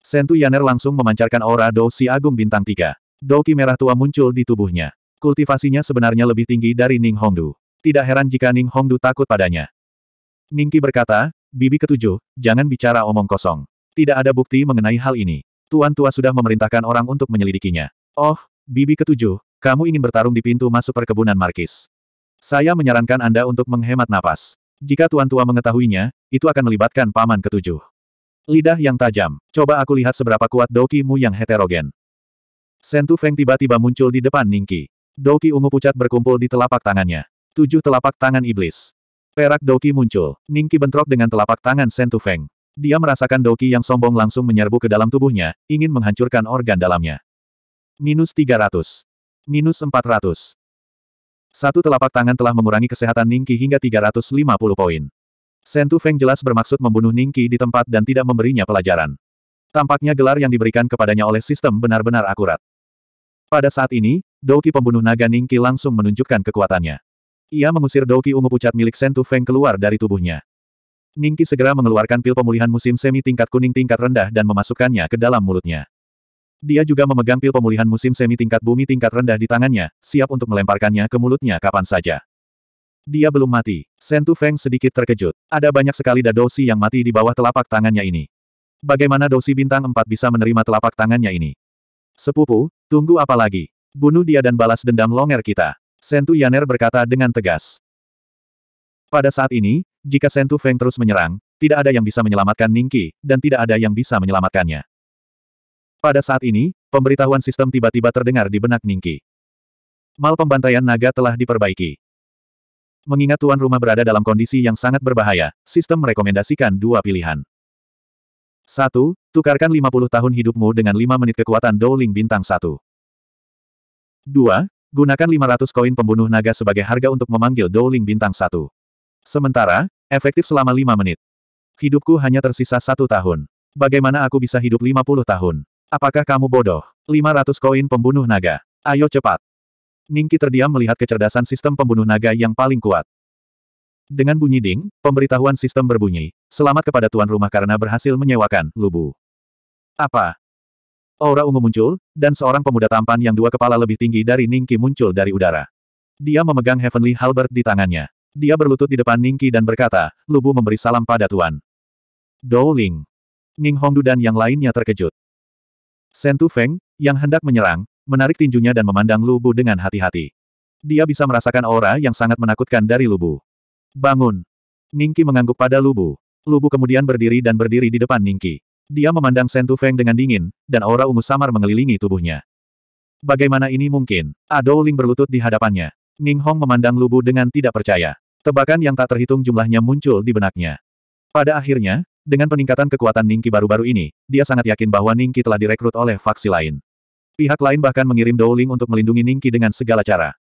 Sentu Yaner langsung memancarkan aura Dou Si Agung Bintang tiga. Doki merah tua muncul di tubuhnya. Kultivasinya sebenarnya lebih tinggi dari Ning Hongdu. Tidak heran jika Ning Hongdu takut padanya. Ningki berkata, Bibi ketujuh, jangan bicara omong kosong. Tidak ada bukti mengenai hal ini. Tuan tua sudah memerintahkan orang untuk menyelidikinya. Oh, Bibi ketujuh, kamu ingin bertarung di pintu masuk perkebunan Markis. Saya menyarankan Anda untuk menghemat napas. Jika tuan tua mengetahuinya, itu akan melibatkan paman ketujuh. Lidah yang tajam, coba aku lihat seberapa kuat doki mu yang heterogen. Sentu Feng tiba-tiba muncul di depan Ningki. Doki ungu pucat berkumpul di telapak tangannya. Tujuh telapak tangan iblis. Perak Doki muncul. Ningki bentrok dengan telapak tangan Sentu Feng. Dia merasakan Doki yang sombong langsung menyerbu ke dalam tubuhnya, ingin menghancurkan organ dalamnya. Minus 300. Minus 400. Satu telapak tangan telah mengurangi kesehatan Ningki hingga 350 poin. Sentu Feng jelas bermaksud membunuh Ningki di tempat dan tidak memberinya pelajaran. Tampaknya gelar yang diberikan kepadanya oleh sistem benar-benar akurat. Pada saat ini, Doki pembunuh naga Ningki langsung menunjukkan kekuatannya. Ia mengusir Douki ungu pucat milik Sentu Feng keluar dari tubuhnya. Ningki segera mengeluarkan pil pemulihan musim semi tingkat kuning tingkat rendah dan memasukkannya ke dalam mulutnya. Dia juga memegang pil pemulihan musim semi tingkat bumi tingkat rendah di tangannya, siap untuk melemparkannya ke mulutnya kapan saja. Dia belum mati. Sentu Feng sedikit terkejut. Ada banyak sekali dadosi yang mati di bawah telapak tangannya ini. Bagaimana dosi bintang 4 bisa menerima telapak tangannya ini? Sepupu, tunggu apa lagi? Bunuh dia dan balas dendam longer kita. Sentu Yaner berkata dengan tegas. Pada saat ini, jika Sentu Feng terus menyerang, tidak ada yang bisa menyelamatkan Ningki, dan tidak ada yang bisa menyelamatkannya. Pada saat ini, pemberitahuan sistem tiba-tiba terdengar di benak Ningki. Mal pembantaian naga telah diperbaiki. Mengingat tuan rumah berada dalam kondisi yang sangat berbahaya, sistem merekomendasikan dua pilihan. 1. Tukarkan 50 tahun hidupmu dengan 5 menit kekuatan Dowling bintang 1. 2. Gunakan 500 koin pembunuh naga sebagai harga untuk memanggil Dowling bintang Satu. Sementara, efektif selama 5 menit. Hidupku hanya tersisa satu tahun. Bagaimana aku bisa hidup 50 tahun? Apakah kamu bodoh? 500 koin pembunuh naga. Ayo cepat. Ningki terdiam melihat kecerdasan sistem pembunuh naga yang paling kuat. Dengan bunyi ding, pemberitahuan sistem berbunyi, selamat kepada tuan rumah karena berhasil menyewakan, lubu. Apa, Aura ungu muncul, dan seorang pemuda tampan yang dua kepala lebih tinggi dari Ningki muncul dari udara. Dia memegang Heavenly Halbert di tangannya. Dia berlutut di depan Ningki dan berkata, Lubu memberi salam pada Tuan. Ling. Ning Hongdu dan yang lainnya terkejut. Sentu Feng, yang hendak menyerang, menarik tinjunya dan memandang Lubu dengan hati-hati. Dia bisa merasakan aura yang sangat menakutkan dari Lubu. Bangun. Ningki mengangguk pada Lubu. Lubu kemudian berdiri dan berdiri di depan Ningki. Dia memandang Sentu Feng dengan dingin, dan aura ungu samar mengelilingi tubuhnya. Bagaimana ini mungkin? Adou ah, Ling berlutut di hadapannya. Ning Hong memandang Lubu dengan tidak percaya. Tebakan yang tak terhitung jumlahnya muncul di benaknya. Pada akhirnya, dengan peningkatan kekuatan Ningki baru-baru ini, dia sangat yakin bahwa Ningki telah direkrut oleh faksi lain. Pihak lain bahkan mengirim Douling untuk melindungi Ningki dengan segala cara.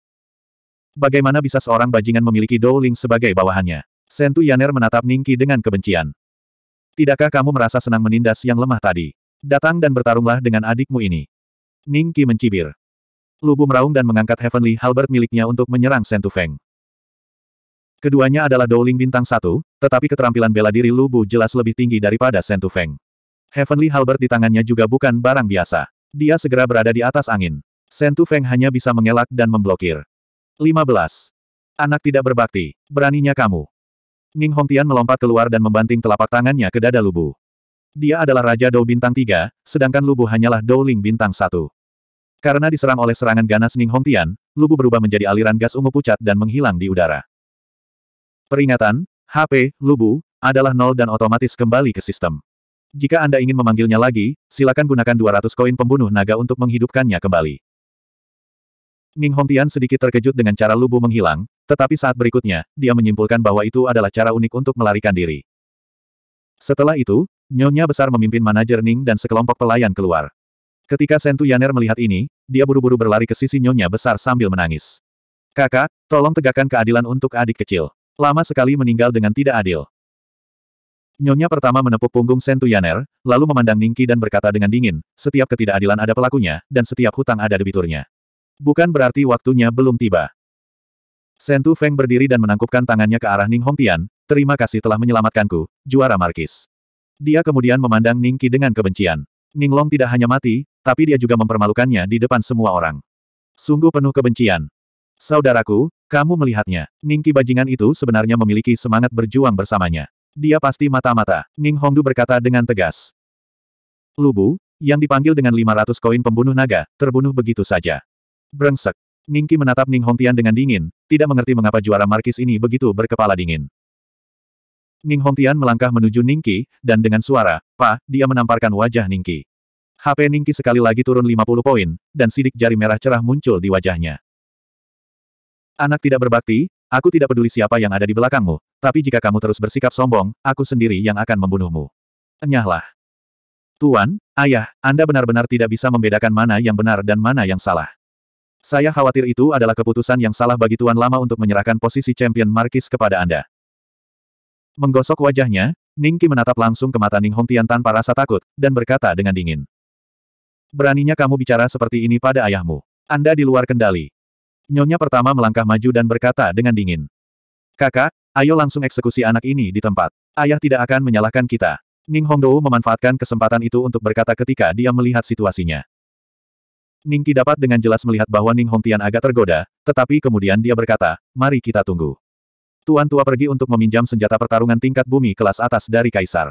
Bagaimana bisa seorang bajingan memiliki Douling sebagai bawahannya? Sentu Yaner menatap Ningki dengan kebencian. Tidakkah kamu merasa senang menindas yang lemah tadi? Datang dan bertarunglah dengan adikmu ini. Ning Qi mencibir. Lubu meraung dan mengangkat Heavenly Halbert miliknya untuk menyerang Sentu Feng. Keduanya adalah Douling bintang satu, tetapi keterampilan bela diri Lubu jelas lebih tinggi daripada Sentu Feng. Heavenly Halbert di tangannya juga bukan barang biasa. Dia segera berada di atas angin. Sentu Feng hanya bisa mengelak dan memblokir. 15. Anak tidak berbakti, beraninya kamu. Ning Hongtian melompat keluar dan membanting telapak tangannya ke dada Lubu. Dia adalah Raja Dou bintang 3, sedangkan Lubu hanyalah Dou Ling bintang 1. Karena diserang oleh serangan ganas Ning Hongtian, Lubu berubah menjadi aliran gas ungu pucat dan menghilang di udara. Peringatan, HP, Lubu, adalah nol dan otomatis kembali ke sistem. Jika Anda ingin memanggilnya lagi, silakan gunakan 200 koin pembunuh naga untuk menghidupkannya kembali. Ning Hongtian sedikit terkejut dengan cara Lubu menghilang, tetapi saat berikutnya, dia menyimpulkan bahwa itu adalah cara unik untuk melarikan diri. Setelah itu, Nyonya besar memimpin manajer Ning dan sekelompok pelayan keluar. Ketika Sentu Yaner melihat ini, dia buru-buru berlari ke sisi Nyonya besar sambil menangis. Kakak, tolong tegakkan keadilan untuk adik kecil. Lama sekali meninggal dengan tidak adil. Nyonya pertama menepuk punggung Sentu Yaner, lalu memandang Ningki dan berkata dengan dingin, setiap ketidakadilan ada pelakunya, dan setiap hutang ada debiturnya. Bukan berarti waktunya belum tiba. Sentu Feng berdiri dan menangkupkan tangannya ke arah Ning Hongtian, terima kasih telah menyelamatkanku, juara Markis. Dia kemudian memandang Ning Qi dengan kebencian. Ning Long tidak hanya mati, tapi dia juga mempermalukannya di depan semua orang. Sungguh penuh kebencian. Saudaraku, kamu melihatnya. Ning Qi bajingan itu sebenarnya memiliki semangat berjuang bersamanya. Dia pasti mata-mata, Ning Hongdu berkata dengan tegas. Lubu, yang dipanggil dengan 500 koin pembunuh naga, terbunuh begitu saja. Brengsek. Ningki menatap Ning Hongtian dengan dingin, tidak mengerti mengapa juara markis ini begitu berkepala dingin. Ning Hongtian melangkah menuju Ningki, dan dengan suara, Pa, dia menamparkan wajah Ningki. HP Ningki sekali lagi turun 50 poin, dan sidik jari merah cerah muncul di wajahnya. Anak tidak berbakti, aku tidak peduli siapa yang ada di belakangmu, tapi jika kamu terus bersikap sombong, aku sendiri yang akan membunuhmu. Enyahlah. Tuan, ayah, Anda benar-benar tidak bisa membedakan mana yang benar dan mana yang salah. Saya khawatir itu adalah keputusan yang salah bagi Tuan Lama untuk menyerahkan posisi champion Markis kepada Anda. Menggosok wajahnya, Ningki menatap langsung ke mata Ning Hongtian tanpa rasa takut, dan berkata dengan dingin. Beraninya kamu bicara seperti ini pada ayahmu. Anda di luar kendali. Nyonya pertama melangkah maju dan berkata dengan dingin. Kakak, ayo langsung eksekusi anak ini di tempat. Ayah tidak akan menyalahkan kita. Ning Hongdou memanfaatkan kesempatan itu untuk berkata ketika dia melihat situasinya. Ning Qi dapat dengan jelas melihat bahwa Ning Hongtian agak tergoda, tetapi kemudian dia berkata, mari kita tunggu. Tuan Tua pergi untuk meminjam senjata pertarungan tingkat bumi kelas atas dari Kaisar.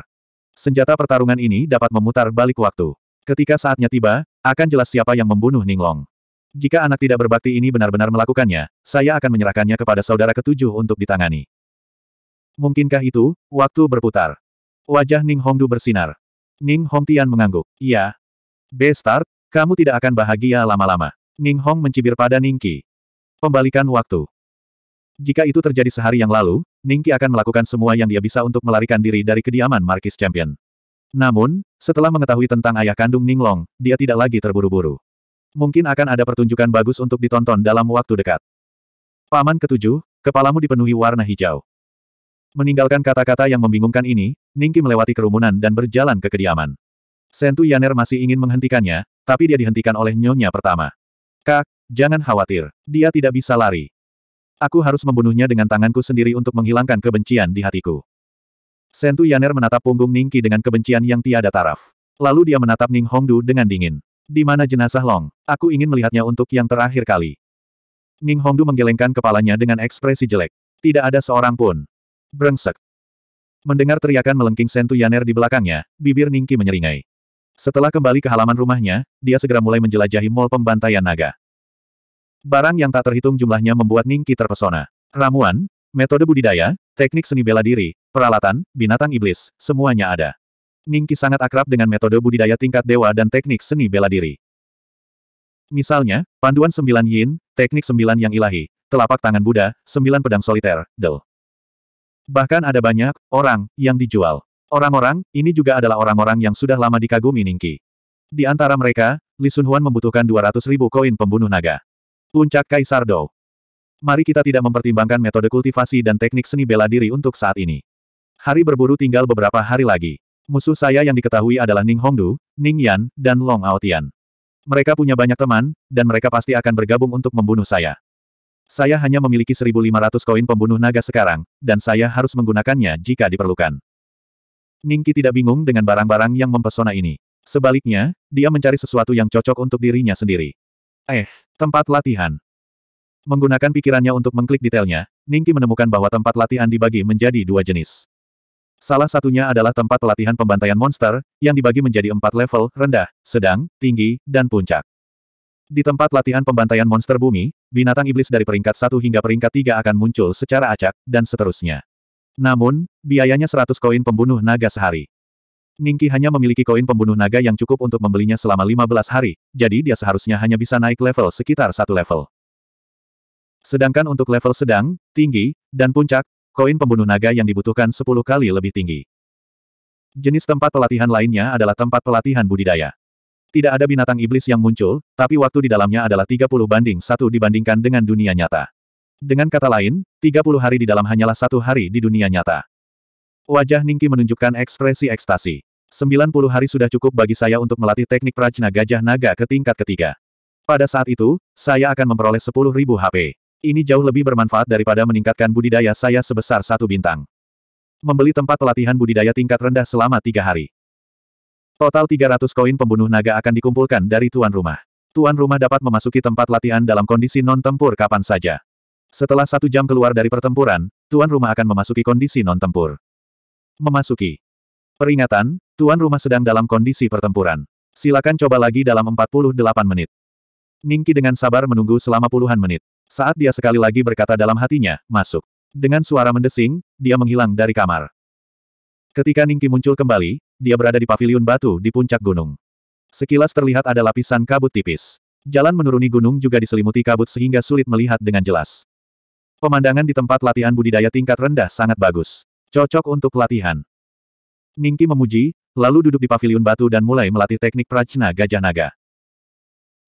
Senjata pertarungan ini dapat memutar balik waktu. Ketika saatnya tiba, akan jelas siapa yang membunuh Ning Long. Jika anak tidak berbakti ini benar-benar melakukannya, saya akan menyerahkannya kepada saudara ketujuh untuk ditangani. Mungkinkah itu? Waktu berputar. Wajah Ning Hongdu bersinar. Ning Hongtian mengangguk. Iya. B-Start, kamu tidak akan bahagia lama-lama. Ning Hong mencibir pada Ning Qi. Pembalikan waktu. Jika itu terjadi sehari yang lalu, Ning Qi akan melakukan semua yang dia bisa untuk melarikan diri dari kediaman Markis Champion. Namun, setelah mengetahui tentang ayah kandung Ning Long, dia tidak lagi terburu-buru. Mungkin akan ada pertunjukan bagus untuk ditonton dalam waktu dekat. Paman ketujuh, kepalamu dipenuhi warna hijau. Meninggalkan kata-kata yang membingungkan ini, Ningki melewati kerumunan dan berjalan ke kediaman. Sentu Yaner masih ingin menghentikannya, tapi dia dihentikan oleh nyonya pertama. Kak, jangan khawatir, dia tidak bisa lari. Aku harus membunuhnya dengan tanganku sendiri untuk menghilangkan kebencian di hatiku. Sentu Yaner menatap punggung Ningki dengan kebencian yang tiada taraf. Lalu dia menatap Ning Hongdu dengan dingin. Di mana jenazah Long? Aku ingin melihatnya untuk yang terakhir kali. Ning Hongdu menggelengkan kepalanya dengan ekspresi jelek. Tidak ada seorang pun. Brengsek. Mendengar teriakan melengking Sentu Yaner di belakangnya, bibir Ningki menyeringai. Setelah kembali ke halaman rumahnya, dia segera mulai menjelajahi mall pembantaian naga. Barang yang tak terhitung jumlahnya membuat Ningki terpesona. Ramuan, metode budidaya, teknik seni bela diri, peralatan, binatang iblis, semuanya ada. Ningki sangat akrab dengan metode budidaya tingkat dewa dan teknik seni bela diri. Misalnya, panduan sembilan yin, teknik sembilan yang ilahi, telapak tangan Buddha, sembilan pedang soliter, del. Bahkan ada banyak, orang, yang dijual. Orang-orang, ini juga adalah orang-orang yang sudah lama dikagumi Ningki. Di antara mereka, Li Sunhuan membutuhkan 200 ribu koin pembunuh naga. Puncak Kaisar Dou. Mari kita tidak mempertimbangkan metode kultivasi dan teknik seni bela diri untuk saat ini. Hari berburu tinggal beberapa hari lagi. Musuh saya yang diketahui adalah Ning Hongdu, Ning Yan, dan Long Aotian. Mereka punya banyak teman, dan mereka pasti akan bergabung untuk membunuh saya. Saya hanya memiliki 1.500 koin pembunuh naga sekarang, dan saya harus menggunakannya jika diperlukan. Ningki tidak bingung dengan barang-barang yang mempesona ini. Sebaliknya, dia mencari sesuatu yang cocok untuk dirinya sendiri. Eh, tempat latihan. Menggunakan pikirannya untuk mengklik detailnya, Ningki menemukan bahwa tempat latihan dibagi menjadi dua jenis. Salah satunya adalah tempat pelatihan pembantaian monster, yang dibagi menjadi empat level, rendah, sedang, tinggi, dan puncak. Di tempat latihan pembantaian monster bumi, binatang iblis dari peringkat satu hingga peringkat tiga akan muncul secara acak, dan seterusnya. Namun, biayanya 100 koin pembunuh naga sehari. Ningki hanya memiliki koin pembunuh naga yang cukup untuk membelinya selama 15 hari, jadi dia seharusnya hanya bisa naik level sekitar satu level. Sedangkan untuk level sedang, tinggi, dan puncak, koin pembunuh naga yang dibutuhkan 10 kali lebih tinggi. Jenis tempat pelatihan lainnya adalah tempat pelatihan budidaya. Tidak ada binatang iblis yang muncul, tapi waktu di dalamnya adalah 30 banding 1 dibandingkan dengan dunia nyata. Dengan kata lain, 30 hari di dalam hanyalah satu hari di dunia nyata. Wajah Ningki menunjukkan ekspresi ekstasi. 90 hari sudah cukup bagi saya untuk melatih teknik prajna gajah naga ke tingkat ketiga. Pada saat itu, saya akan memperoleh 10.000 HP. Ini jauh lebih bermanfaat daripada meningkatkan budidaya saya sebesar satu bintang. Membeli tempat pelatihan budidaya tingkat rendah selama tiga hari. Total 300 koin pembunuh naga akan dikumpulkan dari tuan rumah. Tuan rumah dapat memasuki tempat latihan dalam kondisi non-tempur kapan saja. Setelah satu jam keluar dari pertempuran, tuan rumah akan memasuki kondisi non-tempur. Memasuki. Peringatan, tuan rumah sedang dalam kondisi pertempuran. Silakan coba lagi dalam 48 menit. Ningki dengan sabar menunggu selama puluhan menit. Saat dia sekali lagi berkata dalam hatinya, masuk. Dengan suara mendesing, dia menghilang dari kamar. Ketika Ningki muncul kembali, dia berada di paviliun batu di puncak gunung. Sekilas terlihat ada lapisan kabut tipis. Jalan menuruni gunung juga diselimuti kabut sehingga sulit melihat dengan jelas. Pemandangan di tempat latihan budidaya tingkat rendah sangat bagus. Cocok untuk latihan. Ningki memuji, lalu duduk di pavilion batu dan mulai melatih teknik prajna gajah naga.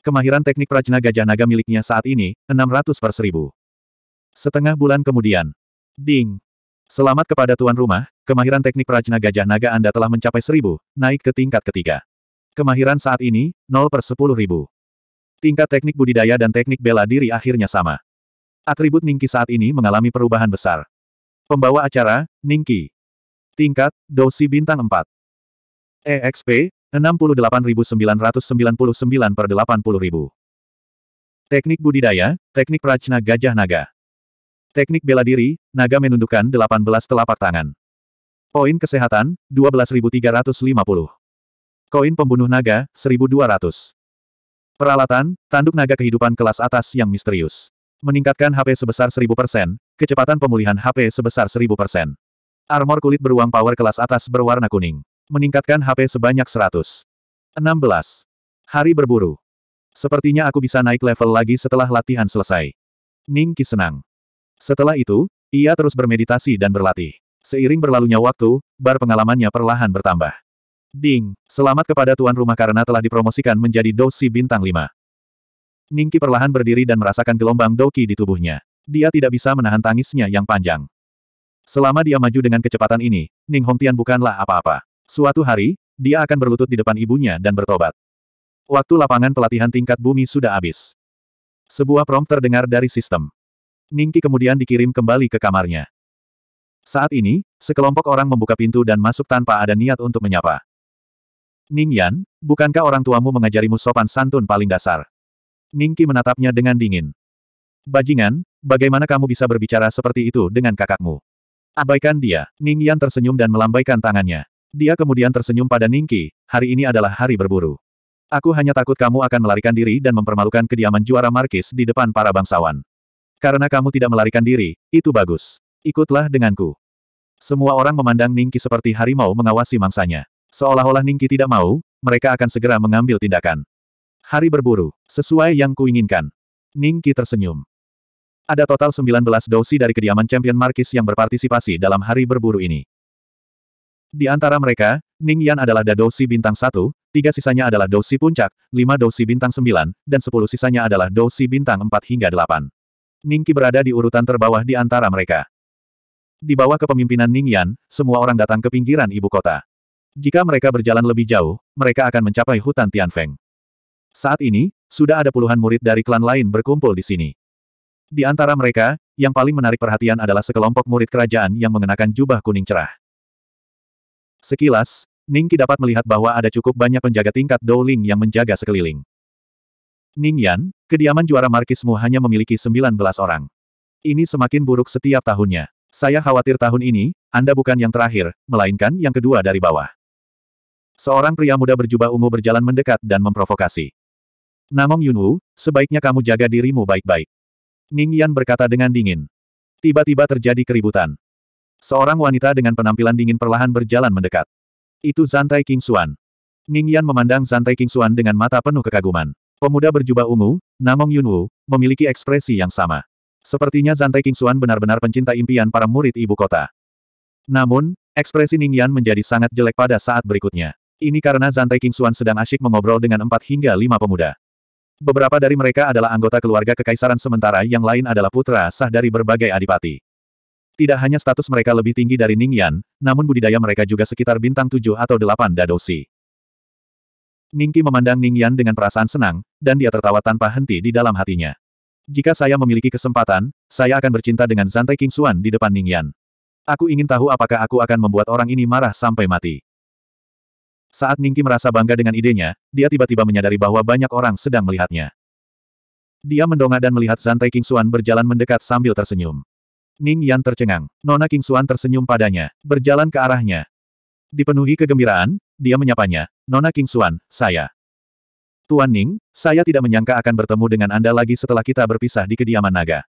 Kemahiran teknik prajna gajah naga miliknya saat ini, 600 per seribu. Setengah bulan kemudian. Ding! Selamat kepada tuan rumah, kemahiran teknik prajna gajah naga Anda telah mencapai seribu, naik ke tingkat ketiga. Kemahiran saat ini, 0 per ribu. Tingkat teknik budidaya dan teknik bela diri akhirnya sama. Atribut Ningki saat ini mengalami perubahan besar. Pembawa acara, Ningki. Tingkat, Dosi Bintang 4. EXP, 68999 per 80.000. Teknik budidaya, teknik prajna gajah naga. Teknik bela diri, naga menundukkan 18 telapak tangan. Poin kesehatan, 12.350. Koin pembunuh naga, 1.200. Peralatan, tanduk naga kehidupan kelas atas yang misterius. Meningkatkan HP sebesar 1000%, kecepatan pemulihan HP sebesar 1000%. Armor kulit beruang power kelas atas berwarna kuning. Meningkatkan HP sebanyak 100. 16. Hari berburu. Sepertinya aku bisa naik level lagi setelah latihan selesai. Ning Qi senang. Setelah itu, ia terus bermeditasi dan berlatih. Seiring berlalunya waktu, bar pengalamannya perlahan bertambah. Ding, selamat kepada tuan rumah karena telah dipromosikan menjadi dosi bintang 5. Ningki perlahan berdiri dan merasakan gelombang doki di tubuhnya. Dia tidak bisa menahan tangisnya yang panjang. Selama dia maju dengan kecepatan ini, Ning Hongtian bukanlah apa-apa. Suatu hari, dia akan berlutut di depan ibunya dan bertobat. Waktu lapangan pelatihan tingkat bumi sudah habis. Sebuah prom terdengar dari sistem. Ningki kemudian dikirim kembali ke kamarnya. Saat ini, sekelompok orang membuka pintu dan masuk tanpa ada niat untuk menyapa. Ning Yan, bukankah orang tuamu mengajarimu sopan santun paling dasar? Ningki menatapnya dengan dingin. Bajingan, bagaimana kamu bisa berbicara seperti itu dengan kakakmu? Abaikan dia. Ning Yan tersenyum dan melambaikan tangannya. Dia kemudian tersenyum pada Ningki, hari ini adalah hari berburu. Aku hanya takut kamu akan melarikan diri dan mempermalukan kediaman juara Markis di depan para bangsawan. Karena kamu tidak melarikan diri, itu bagus. Ikutlah denganku. Semua orang memandang Ningki seperti harimau mengawasi mangsanya. Seolah-olah Ningki tidak mau, mereka akan segera mengambil tindakan. Hari berburu, sesuai yang kuinginkan. Ning Qi tersenyum. Ada total 19 dosi dari kediaman champion Markis yang berpartisipasi dalam hari berburu ini. Di antara mereka, Ning Yan adalah dadosi bintang 1, tiga sisanya adalah dosi puncak, lima dosi bintang 9, dan 10 sisanya adalah dosi bintang 4 hingga 8. Ning Qi berada di urutan terbawah di antara mereka. Di bawah kepemimpinan Ning Yan, semua orang datang ke pinggiran ibu kota. Jika mereka berjalan lebih jauh, mereka akan mencapai hutan Tianfeng. Saat ini, sudah ada puluhan murid dari klan lain berkumpul di sini. Di antara mereka, yang paling menarik perhatian adalah sekelompok murid kerajaan yang mengenakan jubah kuning cerah. Sekilas, Ningki dapat melihat bahwa ada cukup banyak penjaga tingkat Douling yang menjaga sekeliling. Ning Yan, kediaman juara markismu hanya memiliki 19 orang. Ini semakin buruk setiap tahunnya. Saya khawatir tahun ini, Anda bukan yang terakhir, melainkan yang kedua dari bawah. Seorang pria muda berjubah ungu berjalan mendekat dan memprovokasi. Namong Yunwu, sebaiknya kamu jaga dirimu baik-baik. Ning Yan berkata dengan dingin. Tiba-tiba terjadi keributan. Seorang wanita dengan penampilan dingin perlahan berjalan mendekat. Itu Zantai King Xuan. Ning Yan memandang Zantai King Xuan dengan mata penuh kekaguman. Pemuda berjubah ungu, Namong Yunwu, memiliki ekspresi yang sama. Sepertinya Zantai King Xuan benar-benar pencinta impian para murid ibu kota. Namun, ekspresi Ning Yan menjadi sangat jelek pada saat berikutnya. Ini karena Zantai King Xuan sedang asyik mengobrol dengan empat hingga lima pemuda. Beberapa dari mereka adalah anggota keluarga kekaisaran sementara yang lain adalah putra sah dari berbagai adipati. Tidak hanya status mereka lebih tinggi dari Ning Yan, namun budidaya mereka juga sekitar bintang tujuh atau delapan dadosi. Ningki memandang Ning Yan dengan perasaan senang, dan dia tertawa tanpa henti di dalam hatinya. Jika saya memiliki kesempatan, saya akan bercinta dengan Zantai King Xuan di depan Ning Yan. Aku ingin tahu apakah aku akan membuat orang ini marah sampai mati. Saat Ningki merasa bangga dengan idenya, dia tiba-tiba menyadari bahwa banyak orang sedang melihatnya. Dia mendongak dan melihat Zantai King Xuan berjalan mendekat sambil tersenyum. Ning Yan tercengang. Nona King Xuan tersenyum padanya, berjalan ke arahnya. Dipenuhi kegembiraan, dia menyapanya, Nona King Xuan, saya. Tuan Ning, saya tidak menyangka akan bertemu dengan Anda lagi setelah kita berpisah di kediaman naga.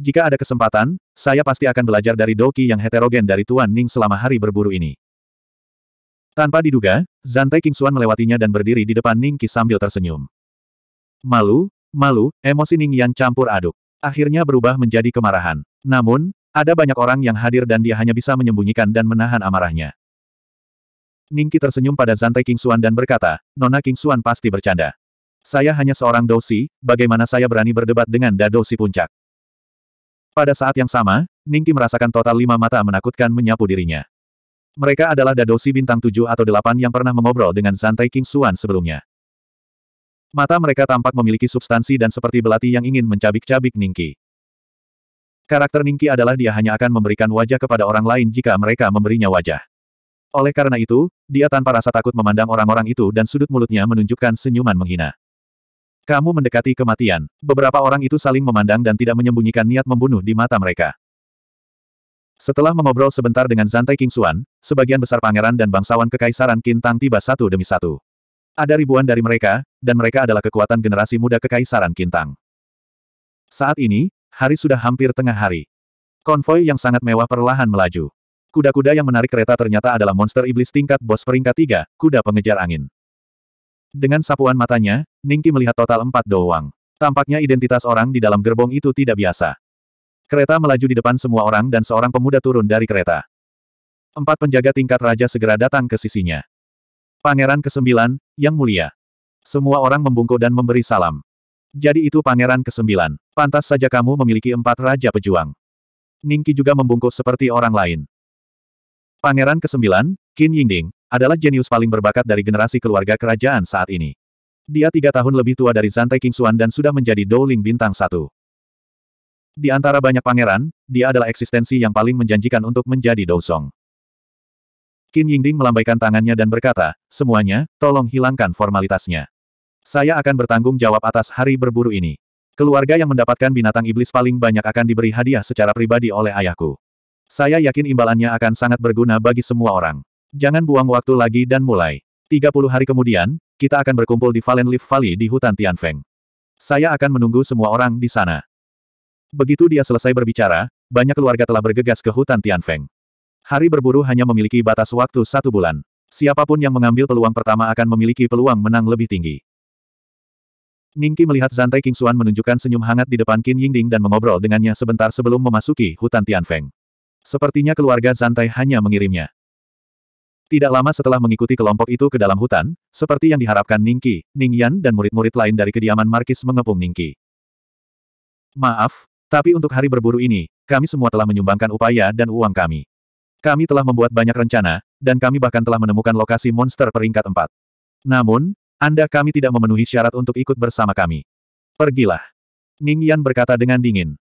Jika ada kesempatan, saya pasti akan belajar dari doki yang heterogen dari Tuan Ning selama hari berburu ini. Tanpa diduga, Zantai Kingsuan melewatinya dan berdiri di depan Ning Qi sambil tersenyum. Malu, malu, emosi Ning Yan campur aduk. Akhirnya berubah menjadi kemarahan. Namun, ada banyak orang yang hadir dan dia hanya bisa menyembunyikan dan menahan amarahnya. Ning Qi tersenyum pada Zantai Kingsuan dan berkata, Nona Kingsuan pasti bercanda. Saya hanya seorang dosi, bagaimana saya berani berdebat dengan dadosi puncak? Pada saat yang sama, Ning merasakan total lima mata menakutkan menyapu dirinya. Mereka adalah dadosi bintang tujuh atau delapan yang pernah mengobrol dengan santai King Xuan sebelumnya. Mata mereka tampak memiliki substansi dan seperti belati yang ingin mencabik-cabik Ningki. Karakter Ningki adalah dia hanya akan memberikan wajah kepada orang lain jika mereka memberinya wajah. Oleh karena itu, dia tanpa rasa takut memandang orang-orang itu dan sudut mulutnya menunjukkan senyuman menghina. Kamu mendekati kematian. Beberapa orang itu saling memandang dan tidak menyembunyikan niat membunuh di mata mereka. Setelah mengobrol sebentar dengan Zantai King Kingsuan, sebagian besar pangeran dan bangsawan kekaisaran Kintang tiba satu demi satu. Ada ribuan dari mereka, dan mereka adalah kekuatan generasi muda kekaisaran Kintang. Saat ini, hari sudah hampir tengah hari. Konvoi yang sangat mewah perlahan melaju. Kuda-kuda yang menarik kereta ternyata adalah monster iblis tingkat bos peringkat tiga, kuda pengejar angin. Dengan sapuan matanya, Ningki melihat total empat doang. Tampaknya identitas orang di dalam gerbong itu tidak biasa. Kereta melaju di depan semua orang dan seorang pemuda turun dari kereta. Empat penjaga tingkat raja segera datang ke sisinya. Pangeran ke-9, Yang Mulia. Semua orang membungkuk dan memberi salam. Jadi itu Pangeran ke-9. Pantas saja kamu memiliki empat raja pejuang. Ningki juga membungkuk seperti orang lain. Pangeran ke-9, Qin Yingding, adalah jenius paling berbakat dari generasi keluarga kerajaan saat ini. Dia tiga tahun lebih tua dari Zante Kingsuan dan sudah menjadi Douling bintang satu. Di antara banyak pangeran, dia adalah eksistensi yang paling menjanjikan untuk menjadi dousong. Qin Yingding melambaikan tangannya dan berkata, semuanya, tolong hilangkan formalitasnya. Saya akan bertanggung jawab atas hari berburu ini. Keluarga yang mendapatkan binatang iblis paling banyak akan diberi hadiah secara pribadi oleh ayahku. Saya yakin imbalannya akan sangat berguna bagi semua orang. Jangan buang waktu lagi dan mulai. 30 hari kemudian, kita akan berkumpul di Valen Leaf Valley di hutan Tianfeng. Saya akan menunggu semua orang di sana. Begitu dia selesai berbicara, banyak keluarga telah bergegas ke hutan Tianfeng. Hari berburu hanya memiliki batas waktu satu bulan. Siapapun yang mengambil peluang pertama akan memiliki peluang menang lebih tinggi. Ningki melihat Zantai Kingsuan menunjukkan senyum hangat di depan Qin Yingding dan mengobrol dengannya sebentar sebelum memasuki hutan Tianfeng. Sepertinya keluarga Zantai hanya mengirimnya. Tidak lama setelah mengikuti kelompok itu ke dalam hutan, seperti yang diharapkan Ningki, Ningyan dan murid-murid lain dari kediaman Markis mengepung Ningki. Maaf, tapi untuk hari berburu ini, kami semua telah menyumbangkan upaya dan uang kami. Kami telah membuat banyak rencana, dan kami bahkan telah menemukan lokasi monster peringkat 4. Namun, Anda kami tidak memenuhi syarat untuk ikut bersama kami. Pergilah. Ning Yan berkata dengan dingin.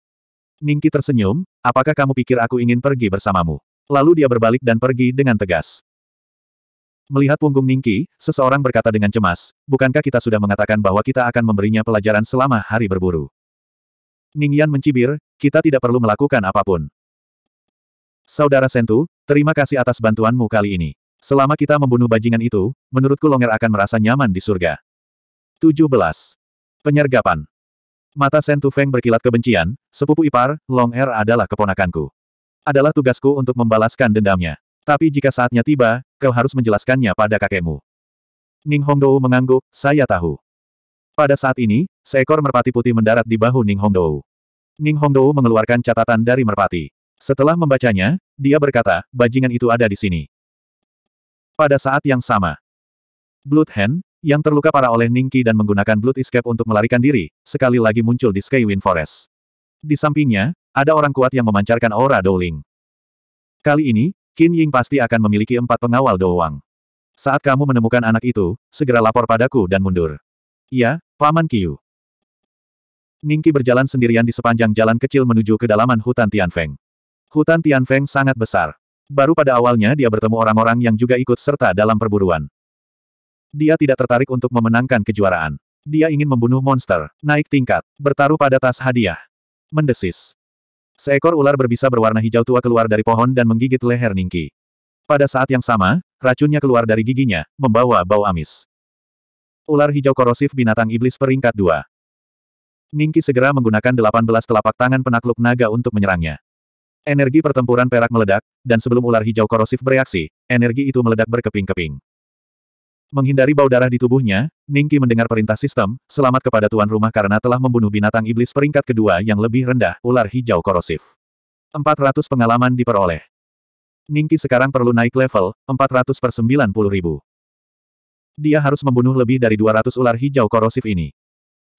Ningki tersenyum, apakah kamu pikir aku ingin pergi bersamamu? Lalu dia berbalik dan pergi dengan tegas. Melihat punggung Ningki, seseorang berkata dengan cemas, bukankah kita sudah mengatakan bahwa kita akan memberinya pelajaran selama hari berburu? Ning Yan mencibir, kita tidak perlu melakukan apapun. Saudara Sentu, terima kasih atas bantuanmu kali ini. Selama kita membunuh bajingan itu, menurutku Longer akan merasa nyaman di surga. 17. Penyergapan Mata Sentu Feng berkilat kebencian, sepupu ipar, Longer adalah keponakanku. Adalah tugasku untuk membalaskan dendamnya. Tapi jika saatnya tiba, kau harus menjelaskannya pada kakekmu. Ning Hongdou mengangguk, saya tahu. Pada saat ini, seekor merpati putih mendarat di bahu Ning Hongdou. Ning Hongdou mengeluarkan catatan dari merpati. Setelah membacanya, dia berkata, bajingan itu ada di sini. Pada saat yang sama, Blood Hand, yang terluka parah oleh Ning Qi dan menggunakan Blood Escape untuk melarikan diri, sekali lagi muncul di Skywind Forest. Di sampingnya, ada orang kuat yang memancarkan aura Douling. Kali ini, Qin Ying pasti akan memiliki empat pengawal Douwang. Saat kamu menemukan anak itu, segera lapor padaku dan mundur. Iya, Paman Kiyu. Ningki berjalan sendirian di sepanjang jalan kecil menuju kedalaman hutan Tianfeng. Hutan Tianfeng sangat besar. Baru pada awalnya dia bertemu orang-orang yang juga ikut serta dalam perburuan. Dia tidak tertarik untuk memenangkan kejuaraan. Dia ingin membunuh monster, naik tingkat, bertaruh pada tas hadiah. Mendesis. Seekor ular berbisa berwarna hijau tua keluar dari pohon dan menggigit leher Ningki. Pada saat yang sama, racunnya keluar dari giginya, membawa bau amis. Ular hijau korosif binatang iblis peringkat 2. Ningki segera menggunakan 18 telapak tangan penakluk naga untuk menyerangnya. Energi pertempuran perak meledak, dan sebelum ular hijau korosif bereaksi, energi itu meledak berkeping-keping. Menghindari bau darah di tubuhnya, Ningki mendengar perintah sistem, selamat kepada tuan rumah karena telah membunuh binatang iblis peringkat kedua yang lebih rendah, ular hijau korosif. 400 pengalaman diperoleh. Ningki sekarang perlu naik level, 400 per 90 ribu. Dia harus membunuh lebih dari 200 ular hijau korosif ini.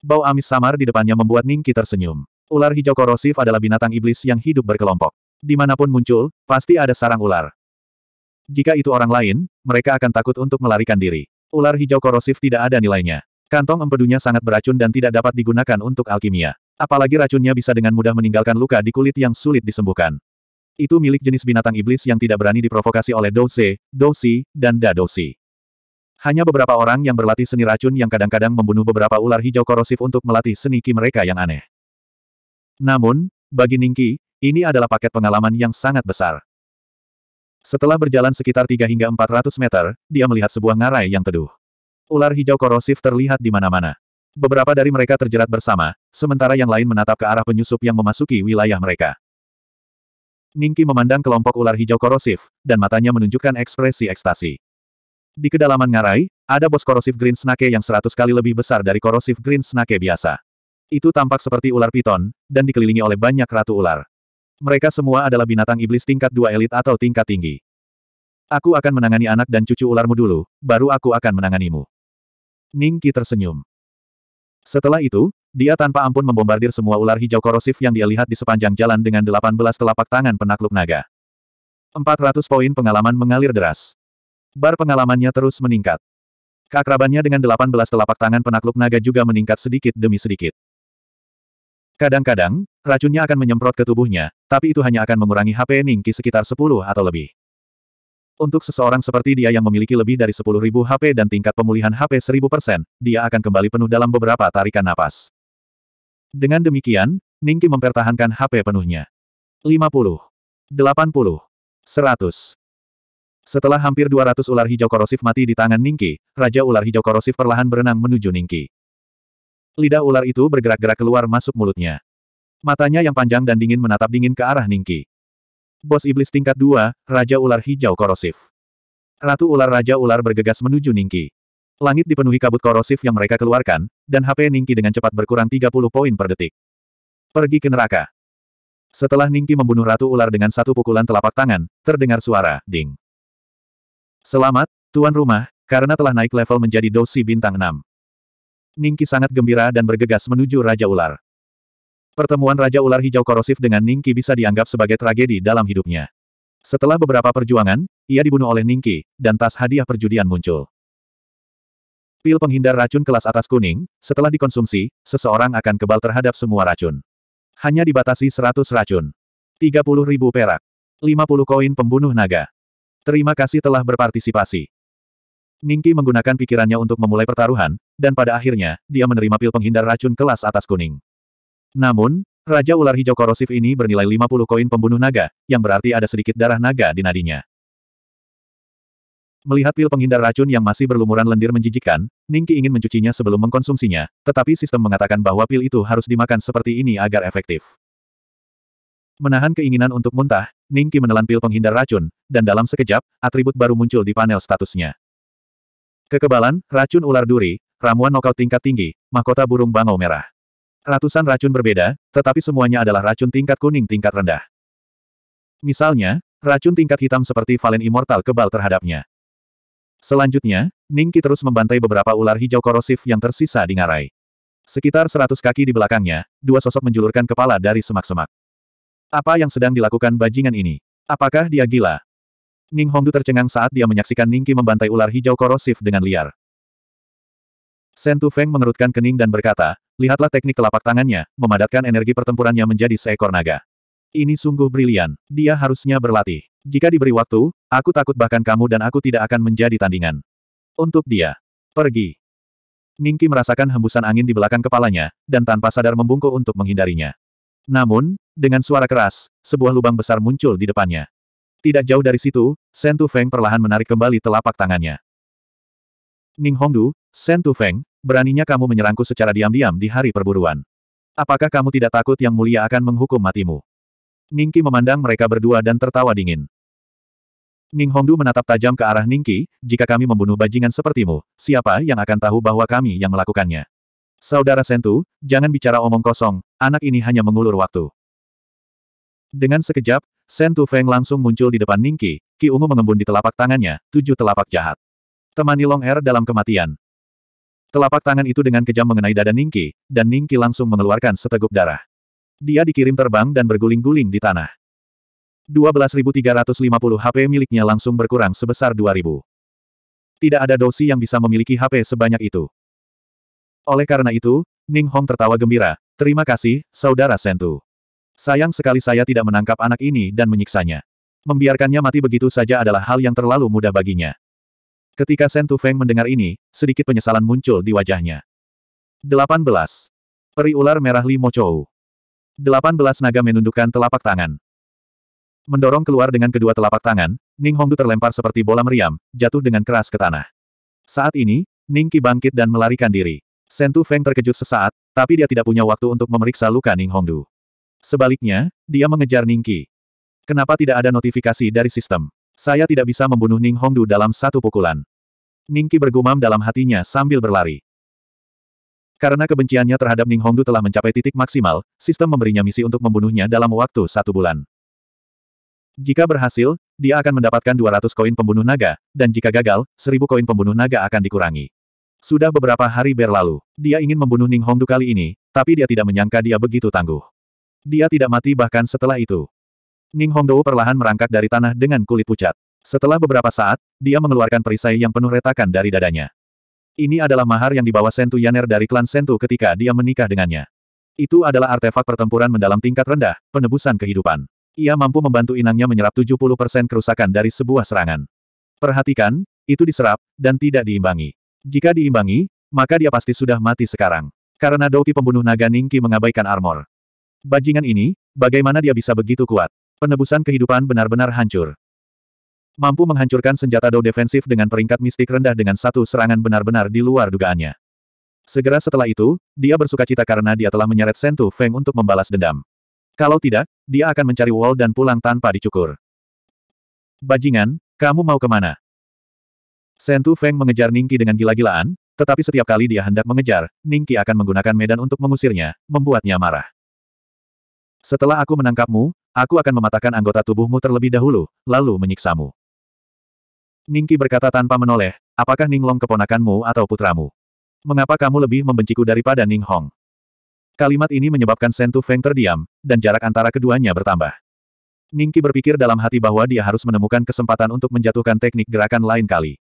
Bau amis samar di depannya membuat Ningki tersenyum. Ular hijau korosif adalah binatang iblis yang hidup berkelompok. Dimanapun muncul, pasti ada sarang ular. Jika itu orang lain, mereka akan takut untuk melarikan diri. Ular hijau korosif tidak ada nilainya. Kantong empedunya sangat beracun dan tidak dapat digunakan untuk alkimia. Apalagi racunnya bisa dengan mudah meninggalkan luka di kulit yang sulit disembuhkan. Itu milik jenis binatang iblis yang tidak berani diprovokasi oleh Douze, dosi, dan dadosi. Hanya beberapa orang yang berlatih seni racun yang kadang-kadang membunuh beberapa ular hijau korosif untuk melatih seni ki mereka yang aneh. Namun, bagi Ningki, ini adalah paket pengalaman yang sangat besar. Setelah berjalan sekitar 3 hingga 400 meter, dia melihat sebuah ngarai yang teduh. Ular hijau korosif terlihat di mana-mana. Beberapa dari mereka terjerat bersama, sementara yang lain menatap ke arah penyusup yang memasuki wilayah mereka. Ningki memandang kelompok ular hijau korosif, dan matanya menunjukkan ekspresi ekstasi. Di kedalaman ngarai, ada bos korosif green snake yang seratus kali lebih besar dari korosif green snake biasa. Itu tampak seperti ular piton, dan dikelilingi oleh banyak ratu ular. Mereka semua adalah binatang iblis tingkat dua elit atau tingkat tinggi. Aku akan menangani anak dan cucu ularmu dulu, baru aku akan menanganimu. Ningki tersenyum. Setelah itu, dia tanpa ampun membombardir semua ular hijau korosif yang dia lihat di sepanjang jalan dengan 18 telapak tangan penakluk naga. 400 poin pengalaman mengalir deras. Bar pengalamannya terus meningkat. Keakrabannya dengan 18 telapak tangan penakluk naga juga meningkat sedikit demi sedikit. Kadang-kadang, racunnya akan menyemprot ke tubuhnya, tapi itu hanya akan mengurangi HP Ningki sekitar 10 atau lebih. Untuk seseorang seperti dia yang memiliki lebih dari 10.000 HP dan tingkat pemulihan HP 1000%, dia akan kembali penuh dalam beberapa tarikan napas. Dengan demikian, Ningki mempertahankan HP penuhnya. 50. 80. 100. Setelah hampir 200 ular hijau korosif mati di tangan Ningki, Raja Ular Hijau Korosif perlahan berenang menuju Ningki. Lidah ular itu bergerak-gerak keluar masuk mulutnya. Matanya yang panjang dan dingin menatap dingin ke arah Ningki. Bos Iblis tingkat 2, Raja Ular Hijau Korosif. Ratu Ular Raja Ular bergegas menuju Ningki. Langit dipenuhi kabut korosif yang mereka keluarkan, dan HP Ningki dengan cepat berkurang 30 poin per detik. Pergi ke neraka. Setelah Ningki membunuh Ratu Ular dengan satu pukulan telapak tangan, terdengar suara, ding. Selamat, Tuan Rumah, karena telah naik level menjadi dosi bintang 6. Ningki sangat gembira dan bergegas menuju Raja Ular. Pertemuan Raja Ular Hijau Korosif dengan Ningki bisa dianggap sebagai tragedi dalam hidupnya. Setelah beberapa perjuangan, ia dibunuh oleh Ningki, dan tas hadiah perjudian muncul. Pil penghindar racun kelas atas kuning, setelah dikonsumsi, seseorang akan kebal terhadap semua racun. Hanya dibatasi 100 racun. 30 ribu perak. 50 koin pembunuh naga. Terima kasih telah berpartisipasi. Ningki menggunakan pikirannya untuk memulai pertaruhan, dan pada akhirnya, dia menerima pil penghindar racun kelas atas kuning. Namun, Raja Ular Hijau Korosif ini bernilai 50 koin pembunuh naga, yang berarti ada sedikit darah naga di nadinya. Melihat pil penghindar racun yang masih berlumuran lendir menjijikan, Ningki ingin mencucinya sebelum mengkonsumsinya, tetapi sistem mengatakan bahwa pil itu harus dimakan seperti ini agar efektif. Menahan keinginan untuk muntah, Ningki menelan pil penghindar racun, dan dalam sekejap, atribut baru muncul di panel statusnya. Kekebalan, racun ular duri, ramuan nokaut tingkat tinggi, mahkota burung bangau merah. Ratusan racun berbeda, tetapi semuanya adalah racun tingkat kuning tingkat rendah. Misalnya, racun tingkat hitam seperti Valen Immortal kebal terhadapnya. Selanjutnya, Ningki terus membantai beberapa ular hijau korosif yang tersisa di ngarai. Sekitar seratus kaki di belakangnya, dua sosok menjulurkan kepala dari semak-semak. Apa yang sedang dilakukan bajingan ini? Apakah dia gila? Ning Hongdu tercengang saat dia menyaksikan Ningki membantai ular hijau korosif dengan liar. Shen Tu Feng mengerutkan kening dan berkata, lihatlah teknik telapak tangannya, memadatkan energi pertempurannya menjadi seekor naga. Ini sungguh brilian, dia harusnya berlatih. Jika diberi waktu, aku takut bahkan kamu dan aku tidak akan menjadi tandingan. Untuk dia. Pergi. Ningki merasakan hembusan angin di belakang kepalanya, dan tanpa sadar membungkuk untuk menghindarinya. Namun, dengan suara keras, sebuah lubang besar muncul di depannya. Tidak jauh dari situ, Shen Feng perlahan menarik kembali telapak tangannya. Ning Hongdu, Shen Feng, beraninya kamu menyerangku secara diam-diam di hari perburuan. Apakah kamu tidak takut yang mulia akan menghukum matimu? Ning Qi memandang mereka berdua dan tertawa dingin. Ning Hongdu menatap tajam ke arah Ning Qi. jika kami membunuh bajingan sepertimu, siapa yang akan tahu bahwa kami yang melakukannya? Saudara Sentu, jangan bicara omong kosong, anak ini hanya mengulur waktu. Dengan sekejap, Sentu Feng langsung muncul di depan Ningki, Ki Ungu mengembun di telapak tangannya, tujuh telapak jahat. Temani Long Er dalam kematian. Telapak tangan itu dengan kejam mengenai dada Ningki, dan Ningki langsung mengeluarkan seteguk darah. Dia dikirim terbang dan berguling-guling di tanah. 12.350 HP miliknya langsung berkurang sebesar 2.000. Tidak ada dosi yang bisa memiliki HP sebanyak itu. Oleh karena itu, Ning Hong tertawa gembira. Terima kasih, Saudara Sentu. Sayang sekali saya tidak menangkap anak ini dan menyiksanya. Membiarkannya mati begitu saja adalah hal yang terlalu mudah baginya. Ketika Sentu Feng mendengar ini, sedikit penyesalan muncul di wajahnya. 18. Peri ular merah Li Mo Chou. 18 naga menundukkan telapak tangan. Mendorong keluar dengan kedua telapak tangan, Ning Hongdu terlempar seperti bola meriam, jatuh dengan keras ke tanah. Saat ini, Ning Qi bangkit dan melarikan diri. Sentu Feng terkejut sesaat, tapi dia tidak punya waktu untuk memeriksa luka Ning Hongdu. Sebaliknya, dia mengejar Ning Qi. Kenapa tidak ada notifikasi dari sistem? Saya tidak bisa membunuh Ning Hongdu dalam satu pukulan. Ning Qi bergumam dalam hatinya sambil berlari. Karena kebenciannya terhadap Ning Hongdu telah mencapai titik maksimal, sistem memberinya misi untuk membunuhnya dalam waktu satu bulan. Jika berhasil, dia akan mendapatkan 200 koin pembunuh naga, dan jika gagal, 1000 koin pembunuh naga akan dikurangi. Sudah beberapa hari berlalu, dia ingin membunuh Ning Hongdu kali ini, tapi dia tidak menyangka dia begitu tangguh. Dia tidak mati bahkan setelah itu. Ning Hongdo perlahan merangkak dari tanah dengan kulit pucat. Setelah beberapa saat, dia mengeluarkan perisai yang penuh retakan dari dadanya. Ini adalah mahar yang dibawa Sentu Yaner dari klan Sentu ketika dia menikah dengannya. Itu adalah artefak pertempuran mendalam tingkat rendah, penebusan kehidupan. Ia mampu membantu inangnya menyerap 70% kerusakan dari sebuah serangan. Perhatikan, itu diserap, dan tidak diimbangi. Jika diimbangi, maka dia pasti sudah mati sekarang. Karena Doki pembunuh naga Ningki mengabaikan armor. Bajingan ini, bagaimana dia bisa begitu kuat? Penebusan kehidupan benar-benar hancur. Mampu menghancurkan senjata Dou defensif dengan peringkat mistik rendah dengan satu serangan benar-benar di luar dugaannya. Segera setelah itu, dia bersuka cita karena dia telah menyeret Sentu Feng untuk membalas dendam. Kalau tidak, dia akan mencari Wall dan pulang tanpa dicukur. Bajingan, kamu mau kemana? Sentu Feng mengejar Ningki dengan gila-gilaan, tetapi setiap kali dia hendak mengejar, Ningki akan menggunakan medan untuk mengusirnya, membuatnya marah. Setelah aku menangkapmu, aku akan mematahkan anggota tubuhmu terlebih dahulu, lalu menyiksamu. Ningki berkata tanpa menoleh, apakah Ninglong keponakanmu atau putramu? Mengapa kamu lebih membenciku daripada Ning Hong? Kalimat ini menyebabkan Sentu Feng terdiam, dan jarak antara keduanya bertambah. Ningki berpikir dalam hati bahwa dia harus menemukan kesempatan untuk menjatuhkan teknik gerakan lain kali.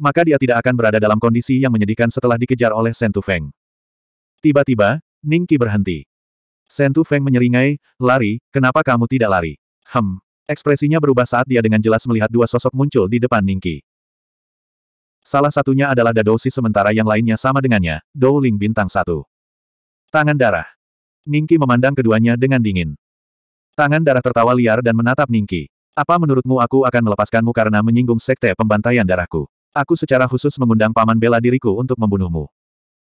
Maka dia tidak akan berada dalam kondisi yang menyedihkan setelah dikejar oleh Sentu Feng. Tiba-tiba, Ning Qi berhenti. Sentu Feng menyeringai, lari, kenapa kamu tidak lari? Hem. Ekspresinya berubah saat dia dengan jelas melihat dua sosok muncul di depan Ning Qi. Salah satunya adalah Dadousi sementara yang lainnya sama dengannya, Dou Ling bintang satu. Tangan darah. Ningki memandang keduanya dengan dingin. Tangan darah tertawa liar dan menatap Ningki. Apa menurutmu aku akan melepaskanmu karena menyinggung sekte pembantaian darahku? Aku secara khusus mengundang paman bela diriku untuk membunuhmu.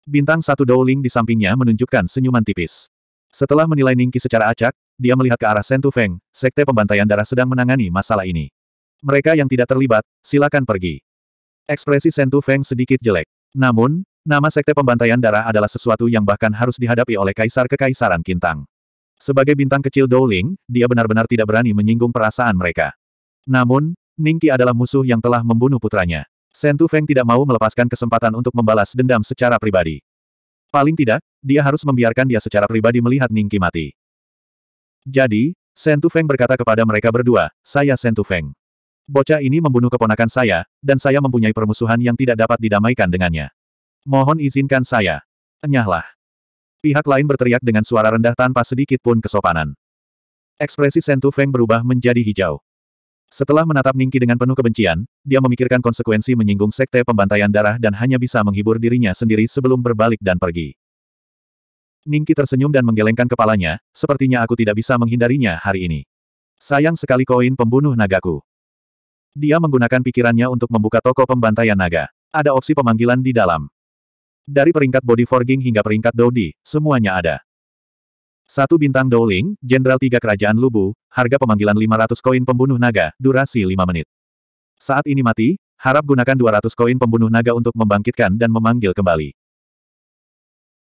Bintang satu Dowling di sampingnya menunjukkan senyuman tipis. Setelah menilai Ningki secara acak, dia melihat ke arah Sentu Feng, sekte pembantaian darah sedang menangani masalah ini. Mereka yang tidak terlibat, silakan pergi. Ekspresi Sentu Feng sedikit jelek. Namun, nama sekte pembantaian darah adalah sesuatu yang bahkan harus dihadapi oleh kaisar kekaisaran Kintang. Sebagai bintang kecil Dowling, dia benar-benar tidak berani menyinggung perasaan mereka. Namun, Ningki adalah musuh yang telah membunuh putranya. Sentu Feng tidak mau melepaskan kesempatan untuk membalas dendam secara pribadi. Paling tidak, dia harus membiarkan dia secara pribadi melihat Ningki mati. Jadi, Sentu Feng berkata kepada mereka berdua, saya Sentu Feng. Bocah ini membunuh keponakan saya, dan saya mempunyai permusuhan yang tidak dapat didamaikan dengannya. Mohon izinkan saya. Enyahlah. Pihak lain berteriak dengan suara rendah tanpa sedikit pun kesopanan. Ekspresi Sentu Feng berubah menjadi hijau. Setelah menatap Ningki dengan penuh kebencian, dia memikirkan konsekuensi menyinggung sekte pembantaian darah dan hanya bisa menghibur dirinya sendiri sebelum berbalik dan pergi. Ningki tersenyum dan menggelengkan kepalanya, sepertinya aku tidak bisa menghindarinya hari ini. Sayang sekali koin pembunuh nagaku. Dia menggunakan pikirannya untuk membuka toko pembantaian naga. Ada opsi pemanggilan di dalam. Dari peringkat body forging hingga peringkat dodi, semuanya ada. Satu bintang Dowling, Jenderal Tiga Kerajaan Lubu, harga pemanggilan 500 koin pembunuh naga, durasi 5 menit. Saat ini mati, harap gunakan 200 koin pembunuh naga untuk membangkitkan dan memanggil kembali.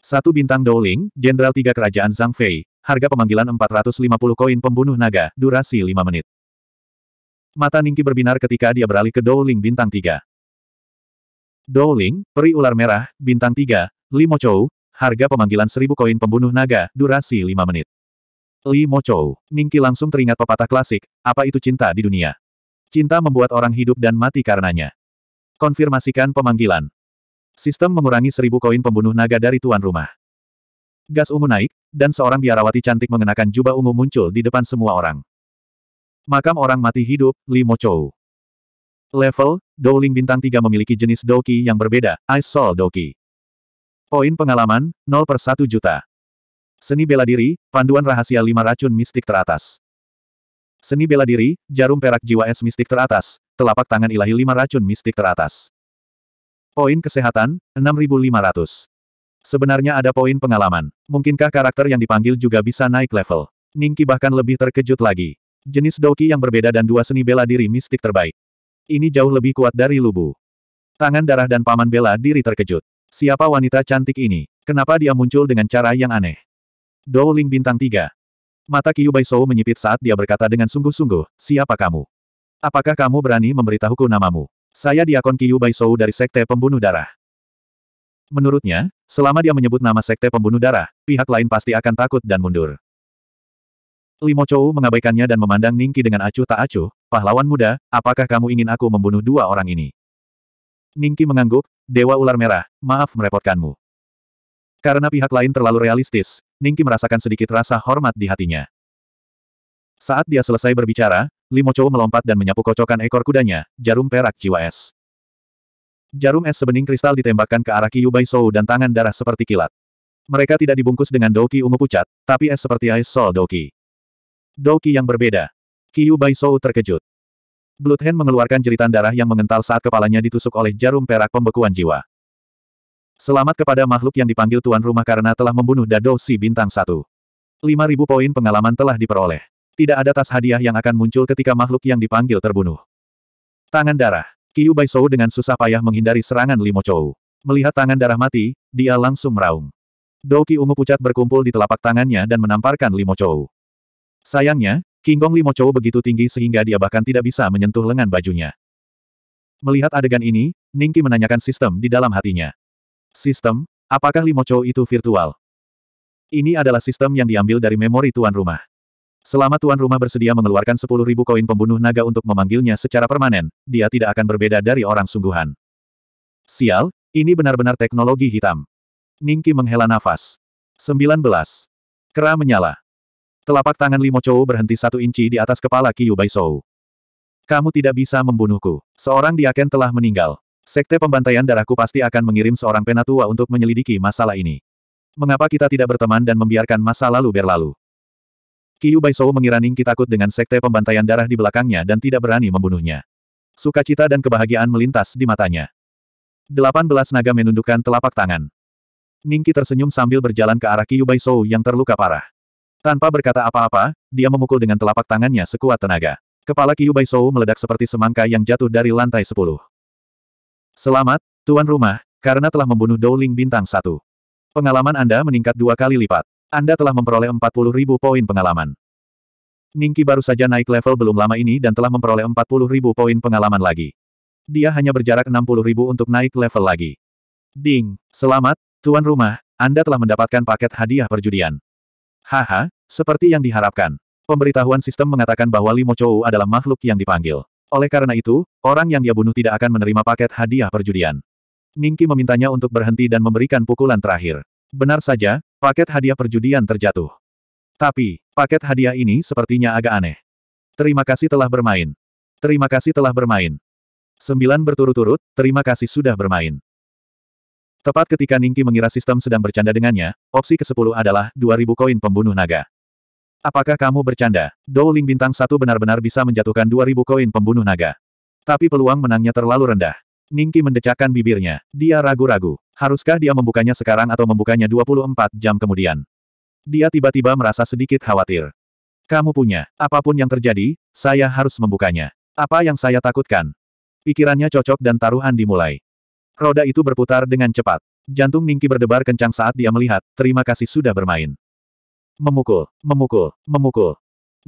Satu bintang Dowling, Jenderal Tiga Kerajaan Zhang Fei, harga pemanggilan 450 koin pembunuh naga, durasi 5 menit. Mata Ningki berbinar ketika dia beralih ke Dowling bintang 3. Dowling, peri ular merah, bintang 3, Limo Chou, harga pemanggilan seribu koin pembunuh naga, durasi lima menit. Li Mochou, Ningki langsung teringat pepatah klasik, apa itu cinta di dunia? Cinta membuat orang hidup dan mati karenanya. Konfirmasikan pemanggilan. Sistem mengurangi seribu koin pembunuh naga dari tuan rumah. Gas ungu naik, dan seorang biarawati cantik mengenakan jubah ungu muncul di depan semua orang. Makam orang mati hidup, Li Mochou. Level, Dowling Bintang 3 memiliki jenis Doki yang berbeda, Ice Soul Doki. Poin pengalaman, 0 per 1 juta. Seni bela diri, panduan rahasia 5 racun mistik teratas. Seni bela diri, jarum perak jiwa es mistik teratas, telapak tangan ilahi 5 racun mistik teratas. Poin kesehatan, 6500. Sebenarnya ada poin pengalaman. Mungkinkah karakter yang dipanggil juga bisa naik level? Ningki bahkan lebih terkejut lagi. Jenis doki yang berbeda dan dua seni bela diri mistik terbaik. Ini jauh lebih kuat dari lubu. Tangan darah dan paman bela diri terkejut. Siapa wanita cantik ini? Kenapa dia muncul dengan cara yang aneh? Dowling bintang 3. Mata Kiyu Baisou menyipit saat dia berkata dengan sungguh-sungguh, siapa kamu? Apakah kamu berani memberitahuku namamu? Saya Diakon Kiyu Baisou dari Sekte Pembunuh Darah. Menurutnya, selama dia menyebut nama Sekte Pembunuh Darah, pihak lain pasti akan takut dan mundur. Limo Chou mengabaikannya dan memandang Ningki dengan acuh tak acuh, pahlawan muda, apakah kamu ingin aku membunuh dua orang ini? Ningki mengangguk, Dewa Ular Merah, maaf merepotkanmu. Karena pihak lain terlalu realistis, Ningki merasakan sedikit rasa hormat di hatinya. Saat dia selesai berbicara, Limo Chou melompat dan menyapu kocokan ekor kudanya, jarum perak jiwa es. Jarum es sebening kristal ditembakkan ke arah Kiyubai Sou dan tangan darah seperti kilat. Mereka tidak dibungkus dengan doki ungu pucat, tapi es seperti es sol doki. Doki yang berbeda. Kiyubai Sou terkejut. Bloodhand mengeluarkan jeritan darah yang mengental saat kepalanya ditusuk oleh jarum perak pembekuan jiwa. Selamat kepada makhluk yang dipanggil tuan rumah karena telah membunuh Dado Si Bintang satu. 5.000 poin pengalaman telah diperoleh. Tidak ada tas hadiah yang akan muncul ketika makhluk yang dipanggil terbunuh. Tangan darah. Kiyu Shou dengan susah payah menghindari serangan Limo Chou. Melihat tangan darah mati, dia langsung meraung. Douki ungu pucat berkumpul di telapak tangannya dan menamparkan Limo Chou. Sayangnya, King Kinggong Limo Chou begitu tinggi sehingga dia bahkan tidak bisa menyentuh lengan bajunya. Melihat adegan ini, Ningki menanyakan sistem di dalam hatinya. Sistem, apakah Limo Chou itu virtual? Ini adalah sistem yang diambil dari memori tuan rumah. Selama tuan rumah bersedia mengeluarkan ribu koin pembunuh naga untuk memanggilnya secara permanen, dia tidak akan berbeda dari orang sungguhan. Sial, ini benar-benar teknologi hitam. Ningki menghela nafas. 19. Kera menyala. Telapak tangan Limo Chou berhenti satu inci di atas kepala Bai Shou. Kamu tidak bisa membunuhku. Seorang diaken telah meninggal. Sekte pembantaian darahku pasti akan mengirim seorang penatua untuk menyelidiki masalah ini. Mengapa kita tidak berteman dan membiarkan masa lalu berlalu? Bai Shou mengira Ningki takut dengan sekte pembantaian darah di belakangnya dan tidak berani membunuhnya. Sukacita dan kebahagiaan melintas di matanya. Delapan belas naga menundukkan telapak tangan. Ningki tersenyum sambil berjalan ke arah Bai Shou yang terluka parah. Tanpa berkata apa-apa, dia memukul dengan telapak tangannya sekuat tenaga. Kepala Bai Shou meledak seperti semangka yang jatuh dari lantai sepuluh. Selamat, Tuan Rumah, karena telah membunuh Dowling Bintang satu. Pengalaman Anda meningkat dua kali lipat. Anda telah memperoleh empat puluh ribu poin pengalaman. Ningki baru saja naik level belum lama ini dan telah memperoleh empat puluh ribu poin pengalaman lagi. Dia hanya berjarak enam puluh ribu untuk naik level lagi. Ding, selamat, Tuan Rumah, Anda telah mendapatkan paket hadiah perjudian. Haha, seperti yang diharapkan. Pemberitahuan sistem mengatakan bahwa Limo Chou adalah makhluk yang dipanggil. Oleh karena itu, orang yang dia bunuh tidak akan menerima paket hadiah perjudian. Ningki memintanya untuk berhenti dan memberikan pukulan terakhir. Benar saja, paket hadiah perjudian terjatuh. Tapi, paket hadiah ini sepertinya agak aneh. Terima kasih telah bermain. Terima kasih telah bermain. Sembilan berturut-turut, terima kasih sudah bermain. Tepat ketika Ningki mengira sistem sedang bercanda dengannya, opsi ke-10 adalah 2000 koin pembunuh naga. Apakah kamu bercanda? Douling bintang satu benar-benar bisa menjatuhkan 2000 koin pembunuh naga. Tapi peluang menangnya terlalu rendah. Ningki mendecakkan bibirnya. Dia ragu-ragu. Haruskah dia membukanya sekarang atau membukanya 24 jam kemudian? Dia tiba-tiba merasa sedikit khawatir. Kamu punya, apapun yang terjadi, saya harus membukanya. Apa yang saya takutkan? Pikirannya cocok dan taruhan dimulai. Roda itu berputar dengan cepat. Jantung Ningki berdebar kencang saat dia melihat, terima kasih sudah bermain. Memukul, memukul, memukul.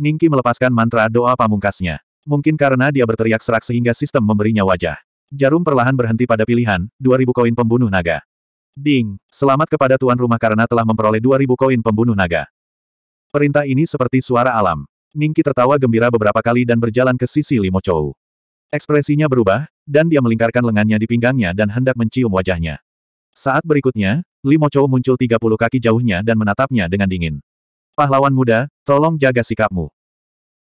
Ningki melepaskan mantra doa pamungkasnya. Mungkin karena dia berteriak serak sehingga sistem memberinya wajah. Jarum perlahan berhenti pada pilihan, 2000 koin pembunuh naga. Ding, selamat kepada tuan rumah karena telah memperoleh 2000 koin pembunuh naga. Perintah ini seperti suara alam. Ningki tertawa gembira beberapa kali dan berjalan ke sisi Limo Chou. Ekspresinya berubah, dan dia melingkarkan lengannya di pinggangnya dan hendak mencium wajahnya. Saat berikutnya, Limo Chou muncul 30 kaki jauhnya dan menatapnya dengan dingin. Pahlawan muda, tolong jaga sikapmu.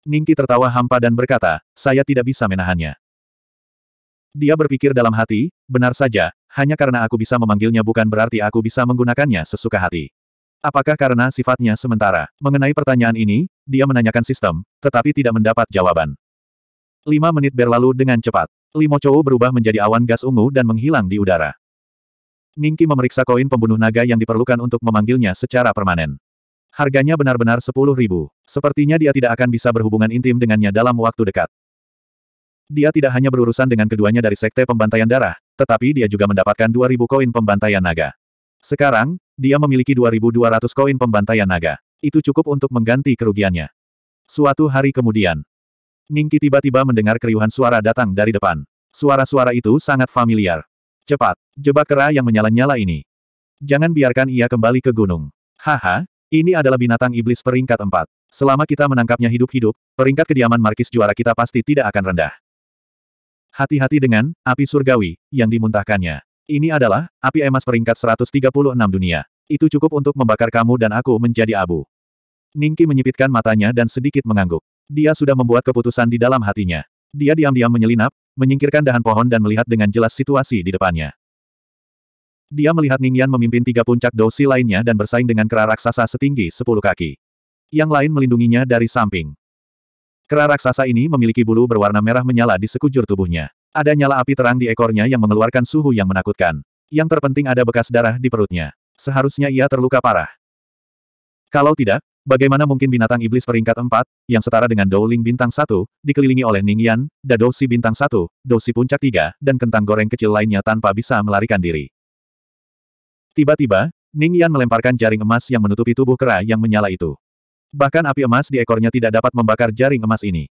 Ningki tertawa hampa dan berkata, saya tidak bisa menahannya. Dia berpikir dalam hati, benar saja, hanya karena aku bisa memanggilnya bukan berarti aku bisa menggunakannya sesuka hati. Apakah karena sifatnya sementara? Mengenai pertanyaan ini, dia menanyakan sistem, tetapi tidak mendapat jawaban. Lima menit berlalu dengan cepat. Limo Chou berubah menjadi awan gas ungu dan menghilang di udara. Ningki memeriksa koin pembunuh naga yang diperlukan untuk memanggilnya secara permanen. Harganya benar-benar sepuluh ribu. Sepertinya dia tidak akan bisa berhubungan intim dengannya dalam waktu dekat. Dia tidak hanya berurusan dengan keduanya dari sekte pembantaian darah, tetapi dia juga mendapatkan 2.000 koin pembantaian naga. Sekarang, dia memiliki 2.200 koin pembantaian naga. Itu cukup untuk mengganti kerugiannya. Suatu hari kemudian, Ningki tiba-tiba mendengar keriuhan suara datang dari depan. Suara-suara itu sangat familiar. Cepat, jebak kera yang menyala-nyala ini. Jangan biarkan ia kembali ke gunung. Haha, ini adalah binatang iblis peringkat empat. Selama kita menangkapnya hidup-hidup, peringkat kediaman markis juara kita pasti tidak akan rendah. Hati-hati dengan api surgawi yang dimuntahkannya. Ini adalah api emas peringkat 136 dunia. Itu cukup untuk membakar kamu dan aku menjadi abu. Ningki menyipitkan matanya dan sedikit mengangguk. Dia sudah membuat keputusan di dalam hatinya. Dia diam-diam menyelinap, menyingkirkan dahan pohon dan melihat dengan jelas situasi di depannya. Dia melihat Ningyan memimpin tiga puncak dosi lainnya dan bersaing dengan kera raksasa setinggi sepuluh kaki. Yang lain melindunginya dari samping. Kera raksasa ini memiliki bulu berwarna merah menyala di sekujur tubuhnya. Ada nyala api terang di ekornya yang mengeluarkan suhu yang menakutkan. Yang terpenting ada bekas darah di perutnya. Seharusnya ia terluka parah. Kalau tidak, Bagaimana mungkin binatang iblis peringkat 4, yang setara dengan Dowling bintang 1, dikelilingi oleh Ningyan, Si bintang 1, Dosi puncak 3, dan kentang goreng kecil lainnya tanpa bisa melarikan diri. Tiba-tiba, Yan melemparkan jaring emas yang menutupi tubuh kera yang menyala itu. Bahkan api emas di ekornya tidak dapat membakar jaring emas ini.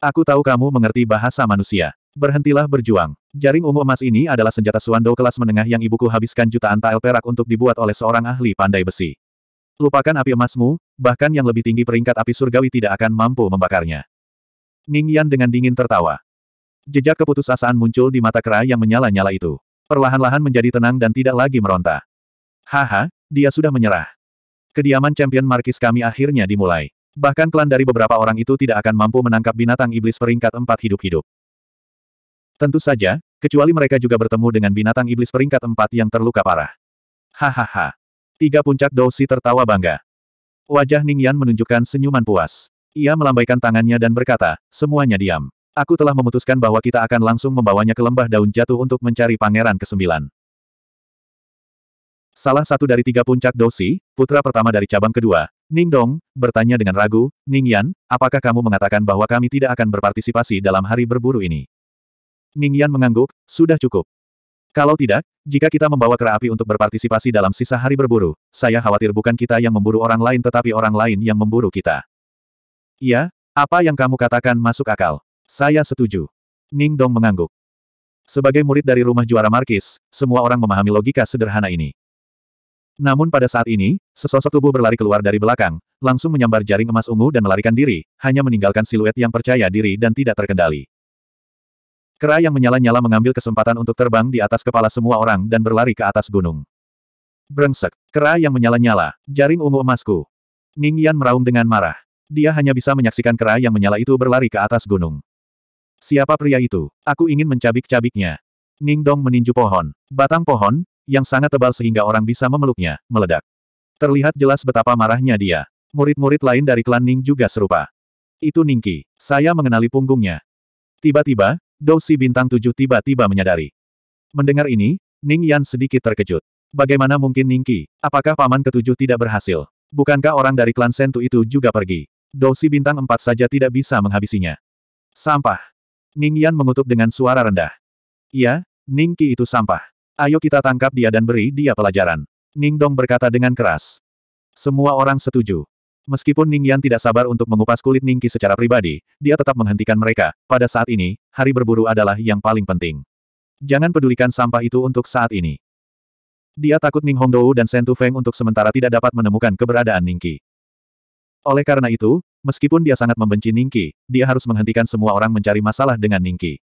Aku tahu kamu mengerti bahasa manusia. Berhentilah berjuang. Jaring ungu emas ini adalah senjata Suando kelas menengah yang ibuku habiskan jutaan tael perak untuk dibuat oleh seorang ahli pandai besi. Lupakan api emasmu, bahkan yang lebih tinggi peringkat api surgawi tidak akan mampu membakarnya. Ning Yan dengan dingin tertawa. Jejak keputusasaan muncul di mata kera yang menyala-nyala itu. Perlahan-lahan menjadi tenang dan tidak lagi meronta. Haha, dia sudah menyerah. Kediaman champion markis kami akhirnya dimulai. Bahkan klan dari beberapa orang itu tidak akan mampu menangkap binatang iblis peringkat empat hidup-hidup. Tentu saja, kecuali mereka juga bertemu dengan binatang iblis peringkat empat yang terluka parah. Hahaha. Tiga puncak Dousi tertawa bangga. Wajah Ning Yan menunjukkan senyuman puas. Ia melambaikan tangannya dan berkata, semuanya diam. Aku telah memutuskan bahwa kita akan langsung membawanya ke lembah daun jatuh untuk mencari pangeran ke-9. Salah satu dari tiga puncak Dousi, putra pertama dari cabang kedua, Ning Dong, bertanya dengan ragu, Ning Yan, apakah kamu mengatakan bahwa kami tidak akan berpartisipasi dalam hari berburu ini? Ning Yan mengangguk, sudah cukup. Kalau tidak, jika kita membawa kera api untuk berpartisipasi dalam sisa hari berburu, saya khawatir bukan kita yang memburu orang lain tetapi orang lain yang memburu kita. Iya, apa yang kamu katakan masuk akal. Saya setuju. Ning Dong mengangguk. Sebagai murid dari rumah juara Markis, semua orang memahami logika sederhana ini. Namun pada saat ini, sesosok tubuh berlari keluar dari belakang, langsung menyambar jaring emas ungu dan melarikan diri, hanya meninggalkan siluet yang percaya diri dan tidak terkendali. Kera yang menyala-nyala mengambil kesempatan untuk terbang di atas kepala semua orang dan berlari ke atas gunung. Brengsek. Kera yang menyala-nyala. Jaring ungu emasku. Ning Yan meraung dengan marah. Dia hanya bisa menyaksikan kera yang menyala itu berlari ke atas gunung. Siapa pria itu? Aku ingin mencabik-cabiknya. Ning Dong meninju pohon. Batang pohon, yang sangat tebal sehingga orang bisa memeluknya, meledak. Terlihat jelas betapa marahnya dia. Murid-murid lain dari klan Ning juga serupa. Itu Ningki. Saya mengenali punggungnya. Tiba-tiba, Dousi bintang tujuh tiba-tiba menyadari. Mendengar ini, Ning Yan sedikit terkejut. Bagaimana mungkin Ning Qi? Apakah paman ketujuh tidak berhasil? Bukankah orang dari klan Sentu itu juga pergi? Dousi bintang empat saja tidak bisa menghabisinya. Sampah. Ning Yan mengutuk dengan suara rendah. Iya, Ning Qi itu sampah. Ayo kita tangkap dia dan beri dia pelajaran. Ning Dong berkata dengan keras. Semua orang setuju. Meskipun Ning Yan tidak sabar untuk mengupas kulit Ning Qi secara pribadi, dia tetap menghentikan mereka. Pada saat ini, hari berburu adalah yang paling penting. Jangan pedulikan sampah itu untuk saat ini. Dia takut Ning Hongdou dan Sentu Feng untuk sementara tidak dapat menemukan keberadaan Ningki. Oleh karena itu, meskipun dia sangat membenci Ningki, dia harus menghentikan semua orang mencari masalah dengan Ningki.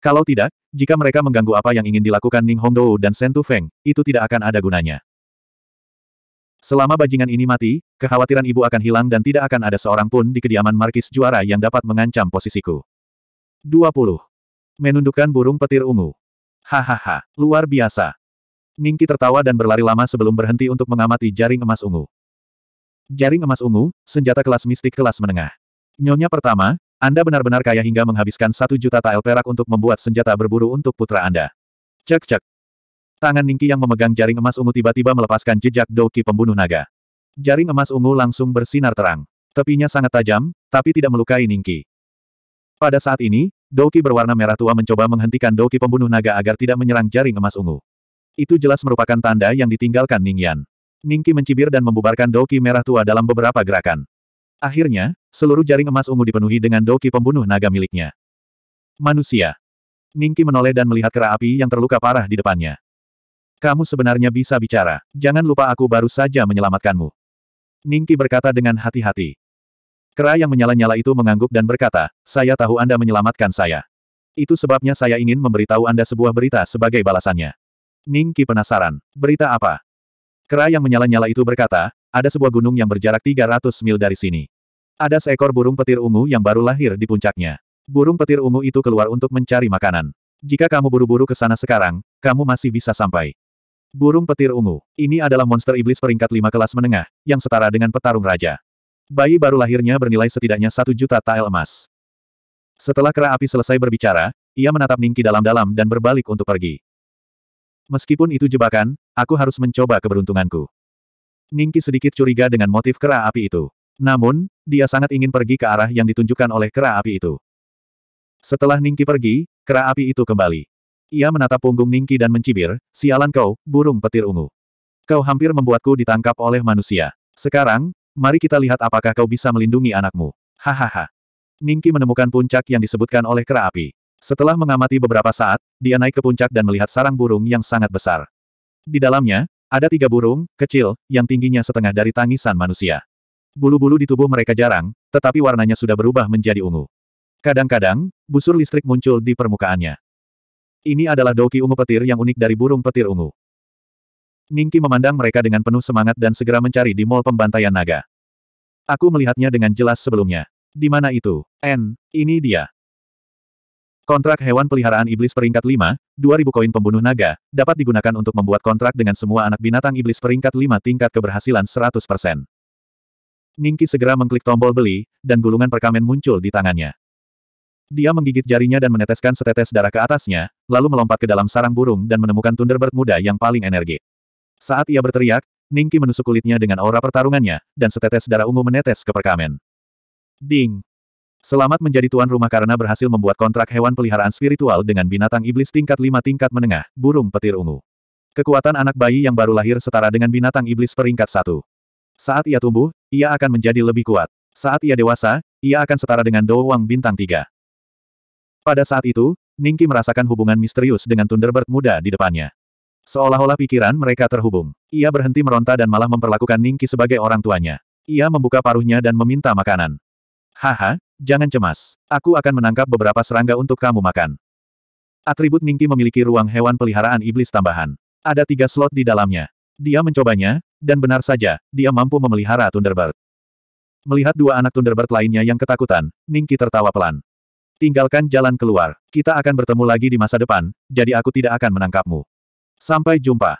Kalau tidak, jika mereka mengganggu apa yang ingin dilakukan Ning Hongdou dan Sentu Feng, itu tidak akan ada gunanya. Selama bajingan ini mati, kekhawatiran ibu akan hilang dan tidak akan ada seorang pun di kediaman Markis Juara yang dapat mengancam posisiku. 20. Menundukkan burung petir ungu. Hahaha, luar biasa. Ningki tertawa dan berlari lama sebelum berhenti untuk mengamati jaring emas ungu. Jaring emas ungu, senjata kelas mistik kelas menengah. Nyonya pertama, Anda benar-benar kaya hingga menghabiskan satu juta tael perak untuk membuat senjata berburu untuk putra Anda. Cek cek. Tangan Ningki yang memegang jaring emas ungu tiba-tiba melepaskan jejak Doki pembunuh naga. Jaring emas ungu langsung bersinar terang. Tepinya sangat tajam, tapi tidak melukai Ningki. Pada saat ini, doki berwarna merah tua mencoba menghentikan doki pembunuh naga agar tidak menyerang jaring emas ungu. Itu jelas merupakan tanda yang ditinggalkan Ning Yan. Ningki mencibir dan membubarkan doki merah tua dalam beberapa gerakan. Akhirnya, seluruh jaring emas ungu dipenuhi dengan doki pembunuh naga miliknya. Manusia. Ningki menoleh dan melihat kera api yang terluka parah di depannya. Kamu sebenarnya bisa bicara. Jangan lupa aku baru saja menyelamatkanmu. Ningki berkata dengan hati-hati. Kera yang menyala-nyala itu mengangguk dan berkata, saya tahu Anda menyelamatkan saya. Itu sebabnya saya ingin memberitahu Anda sebuah berita sebagai balasannya. Ning penasaran, berita apa? Kera yang menyala-nyala itu berkata, ada sebuah gunung yang berjarak 300 mil dari sini. Ada seekor burung petir ungu yang baru lahir di puncaknya. Burung petir ungu itu keluar untuk mencari makanan. Jika kamu buru-buru ke sana sekarang, kamu masih bisa sampai. Burung petir ungu, ini adalah monster iblis peringkat lima kelas menengah, yang setara dengan petarung raja. Bayi baru lahirnya bernilai setidaknya satu juta tael emas. Setelah kera api selesai berbicara, ia menatap Ningki dalam-dalam dan berbalik untuk pergi. Meskipun itu jebakan, aku harus mencoba keberuntunganku. Ningki sedikit curiga dengan motif kera api itu. Namun, dia sangat ingin pergi ke arah yang ditunjukkan oleh kera api itu. Setelah Ningki pergi, kera api itu kembali. Ia menatap punggung Ningki dan mencibir, sialan kau, burung petir ungu. Kau hampir membuatku ditangkap oleh manusia. Sekarang, Mari kita lihat apakah kau bisa melindungi anakmu. Hahaha. Ningki menemukan puncak yang disebutkan oleh kera api. Setelah mengamati beberapa saat, dia naik ke puncak dan melihat sarang burung yang sangat besar. Di dalamnya, ada tiga burung, kecil, yang tingginya setengah dari tangisan manusia. Bulu-bulu di tubuh mereka jarang, tetapi warnanya sudah berubah menjadi ungu. Kadang-kadang, busur listrik muncul di permukaannya. Ini adalah doki ungu petir yang unik dari burung petir ungu. Ningki memandang mereka dengan penuh semangat dan segera mencari di mall pembantaian naga. Aku melihatnya dengan jelas sebelumnya. Di mana itu? N, ini dia. Kontrak hewan peliharaan iblis peringkat 5, 2000 koin pembunuh naga, dapat digunakan untuk membuat kontrak dengan semua anak binatang iblis peringkat 5 tingkat keberhasilan 100%. Ningki segera mengklik tombol beli, dan gulungan perkamen muncul di tangannya. Dia menggigit jarinya dan meneteskan setetes darah ke atasnya, lalu melompat ke dalam sarang burung dan menemukan Thunderbird muda yang paling energik. Saat ia berteriak, Ningki menusuk kulitnya dengan aura pertarungannya, dan setetes darah ungu menetes ke perkamen. Ding! Selamat menjadi tuan rumah karena berhasil membuat kontrak hewan peliharaan spiritual dengan binatang iblis tingkat 5 tingkat menengah, burung petir ungu. Kekuatan anak bayi yang baru lahir setara dengan binatang iblis peringkat satu. Saat ia tumbuh, ia akan menjadi lebih kuat. Saat ia dewasa, ia akan setara dengan doang bintang tiga. Pada saat itu, Ningki merasakan hubungan misterius dengan Thunderbird muda di depannya. Seolah-olah pikiran mereka terhubung. Ia berhenti meronta dan malah memperlakukan Ningki sebagai orang tuanya. Ia membuka paruhnya dan meminta makanan. Haha, jangan cemas. Aku akan menangkap beberapa serangga untuk kamu makan. Atribut Ningki memiliki ruang hewan peliharaan iblis tambahan. Ada tiga slot di dalamnya. Dia mencobanya, dan benar saja, dia mampu memelihara Thunderbird. Melihat dua anak Thunderbird lainnya yang ketakutan, Ningki tertawa pelan. Tinggalkan jalan keluar. Kita akan bertemu lagi di masa depan, jadi aku tidak akan menangkapmu. Sampai jumpa.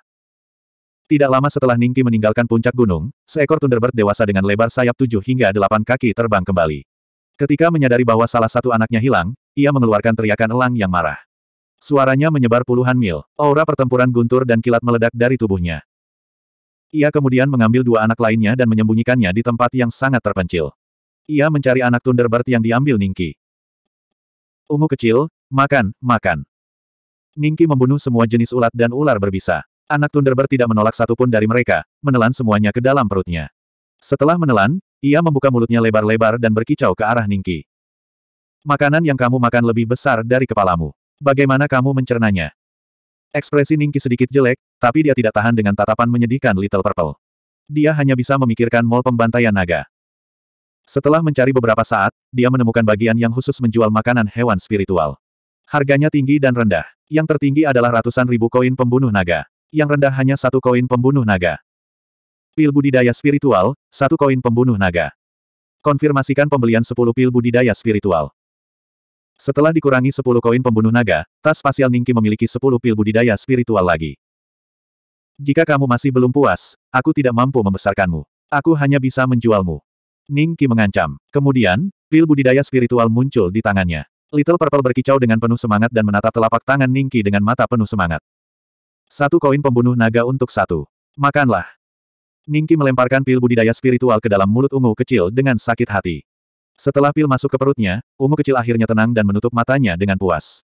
Tidak lama setelah Ningki meninggalkan puncak gunung, seekor Thunderbird dewasa dengan lebar sayap tujuh hingga delapan kaki terbang kembali. Ketika menyadari bahwa salah satu anaknya hilang, ia mengeluarkan teriakan elang yang marah. Suaranya menyebar puluhan mil, aura pertempuran guntur dan kilat meledak dari tubuhnya. Ia kemudian mengambil dua anak lainnya dan menyembunyikannya di tempat yang sangat terpencil. Ia mencari anak Thunderbird yang diambil Ningki. Ungu kecil, makan, makan. Ningki membunuh semua jenis ulat dan ular berbisa. Anak Thunderbird tidak menolak satupun dari mereka, menelan semuanya ke dalam perutnya. Setelah menelan, ia membuka mulutnya lebar-lebar dan berkicau ke arah Ningki. Makanan yang kamu makan lebih besar dari kepalamu. Bagaimana kamu mencernanya? Ekspresi Ningki sedikit jelek, tapi dia tidak tahan dengan tatapan menyedihkan Little Purple. Dia hanya bisa memikirkan mall pembantaian naga. Setelah mencari beberapa saat, dia menemukan bagian yang khusus menjual makanan hewan spiritual. Harganya tinggi dan rendah. Yang tertinggi adalah ratusan ribu koin pembunuh naga. Yang rendah hanya satu koin pembunuh naga. Pil budidaya spiritual, satu koin pembunuh naga. Konfirmasikan pembelian 10 pil budidaya spiritual. Setelah dikurangi 10 koin pembunuh naga, tas spasial Ningki memiliki 10 pil budidaya spiritual lagi. Jika kamu masih belum puas, aku tidak mampu membesarkanmu. Aku hanya bisa menjualmu. Ningki mengancam. Kemudian, pil budidaya spiritual muncul di tangannya. Little Purple berkicau dengan penuh semangat dan menatap telapak tangan Ningki dengan mata penuh semangat. Satu koin pembunuh naga untuk satu. Makanlah. Ningki melemparkan pil budidaya spiritual ke dalam mulut ungu kecil dengan sakit hati. Setelah pil masuk ke perutnya, ungu kecil akhirnya tenang dan menutup matanya dengan puas.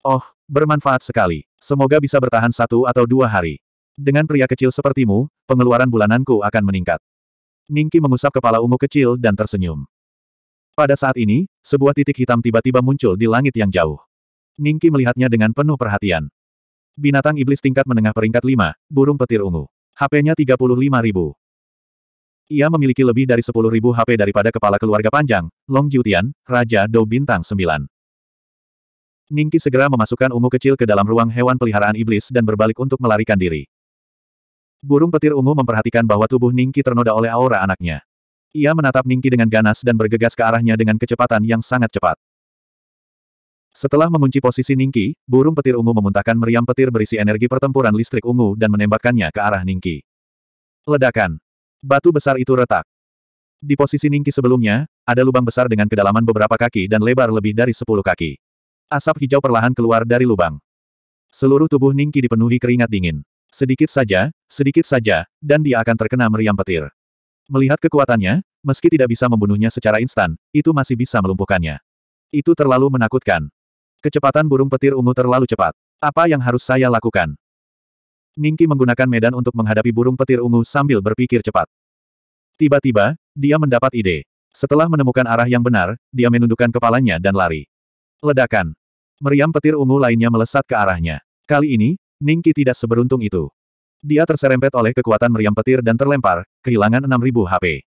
Oh, bermanfaat sekali. Semoga bisa bertahan satu atau dua hari. Dengan pria kecil sepertimu, pengeluaran bulananku akan meningkat. Ningki mengusap kepala ungu kecil dan tersenyum. Pada saat ini, sebuah titik hitam tiba-tiba muncul di langit yang jauh. Ningki melihatnya dengan penuh perhatian. Binatang iblis tingkat menengah peringkat 5, burung petir ungu. HP-nya 35 ribu. Ia memiliki lebih dari 10 ribu HP daripada kepala keluarga panjang, Long Jiutian, Raja Dou Bintang 9. Ningki segera memasukkan ungu kecil ke dalam ruang hewan peliharaan iblis dan berbalik untuk melarikan diri. Burung petir ungu memperhatikan bahwa tubuh Ningki ternoda oleh aura anaknya. Ia menatap Ningki dengan ganas dan bergegas ke arahnya dengan kecepatan yang sangat cepat. Setelah mengunci posisi Ningki, burung petir ungu memuntahkan meriam petir berisi energi pertempuran listrik ungu dan menembakkannya ke arah Ningki. Ledakan. Batu besar itu retak. Di posisi Ningki sebelumnya, ada lubang besar dengan kedalaman beberapa kaki dan lebar lebih dari 10 kaki. Asap hijau perlahan keluar dari lubang. Seluruh tubuh Ningki dipenuhi keringat dingin. Sedikit saja, sedikit saja, dan dia akan terkena meriam petir. Melihat kekuatannya, meski tidak bisa membunuhnya secara instan, itu masih bisa melumpuhkannya. Itu terlalu menakutkan. Kecepatan burung petir ungu terlalu cepat. Apa yang harus saya lakukan? Ningki menggunakan medan untuk menghadapi burung petir ungu sambil berpikir cepat. Tiba-tiba, dia mendapat ide. Setelah menemukan arah yang benar, dia menundukkan kepalanya dan lari. Ledakan. Meriam petir ungu lainnya melesat ke arahnya. Kali ini, Ningki tidak seberuntung itu. Dia terserempet oleh kekuatan meriam petir dan terlempar, kehilangan 6000 HP.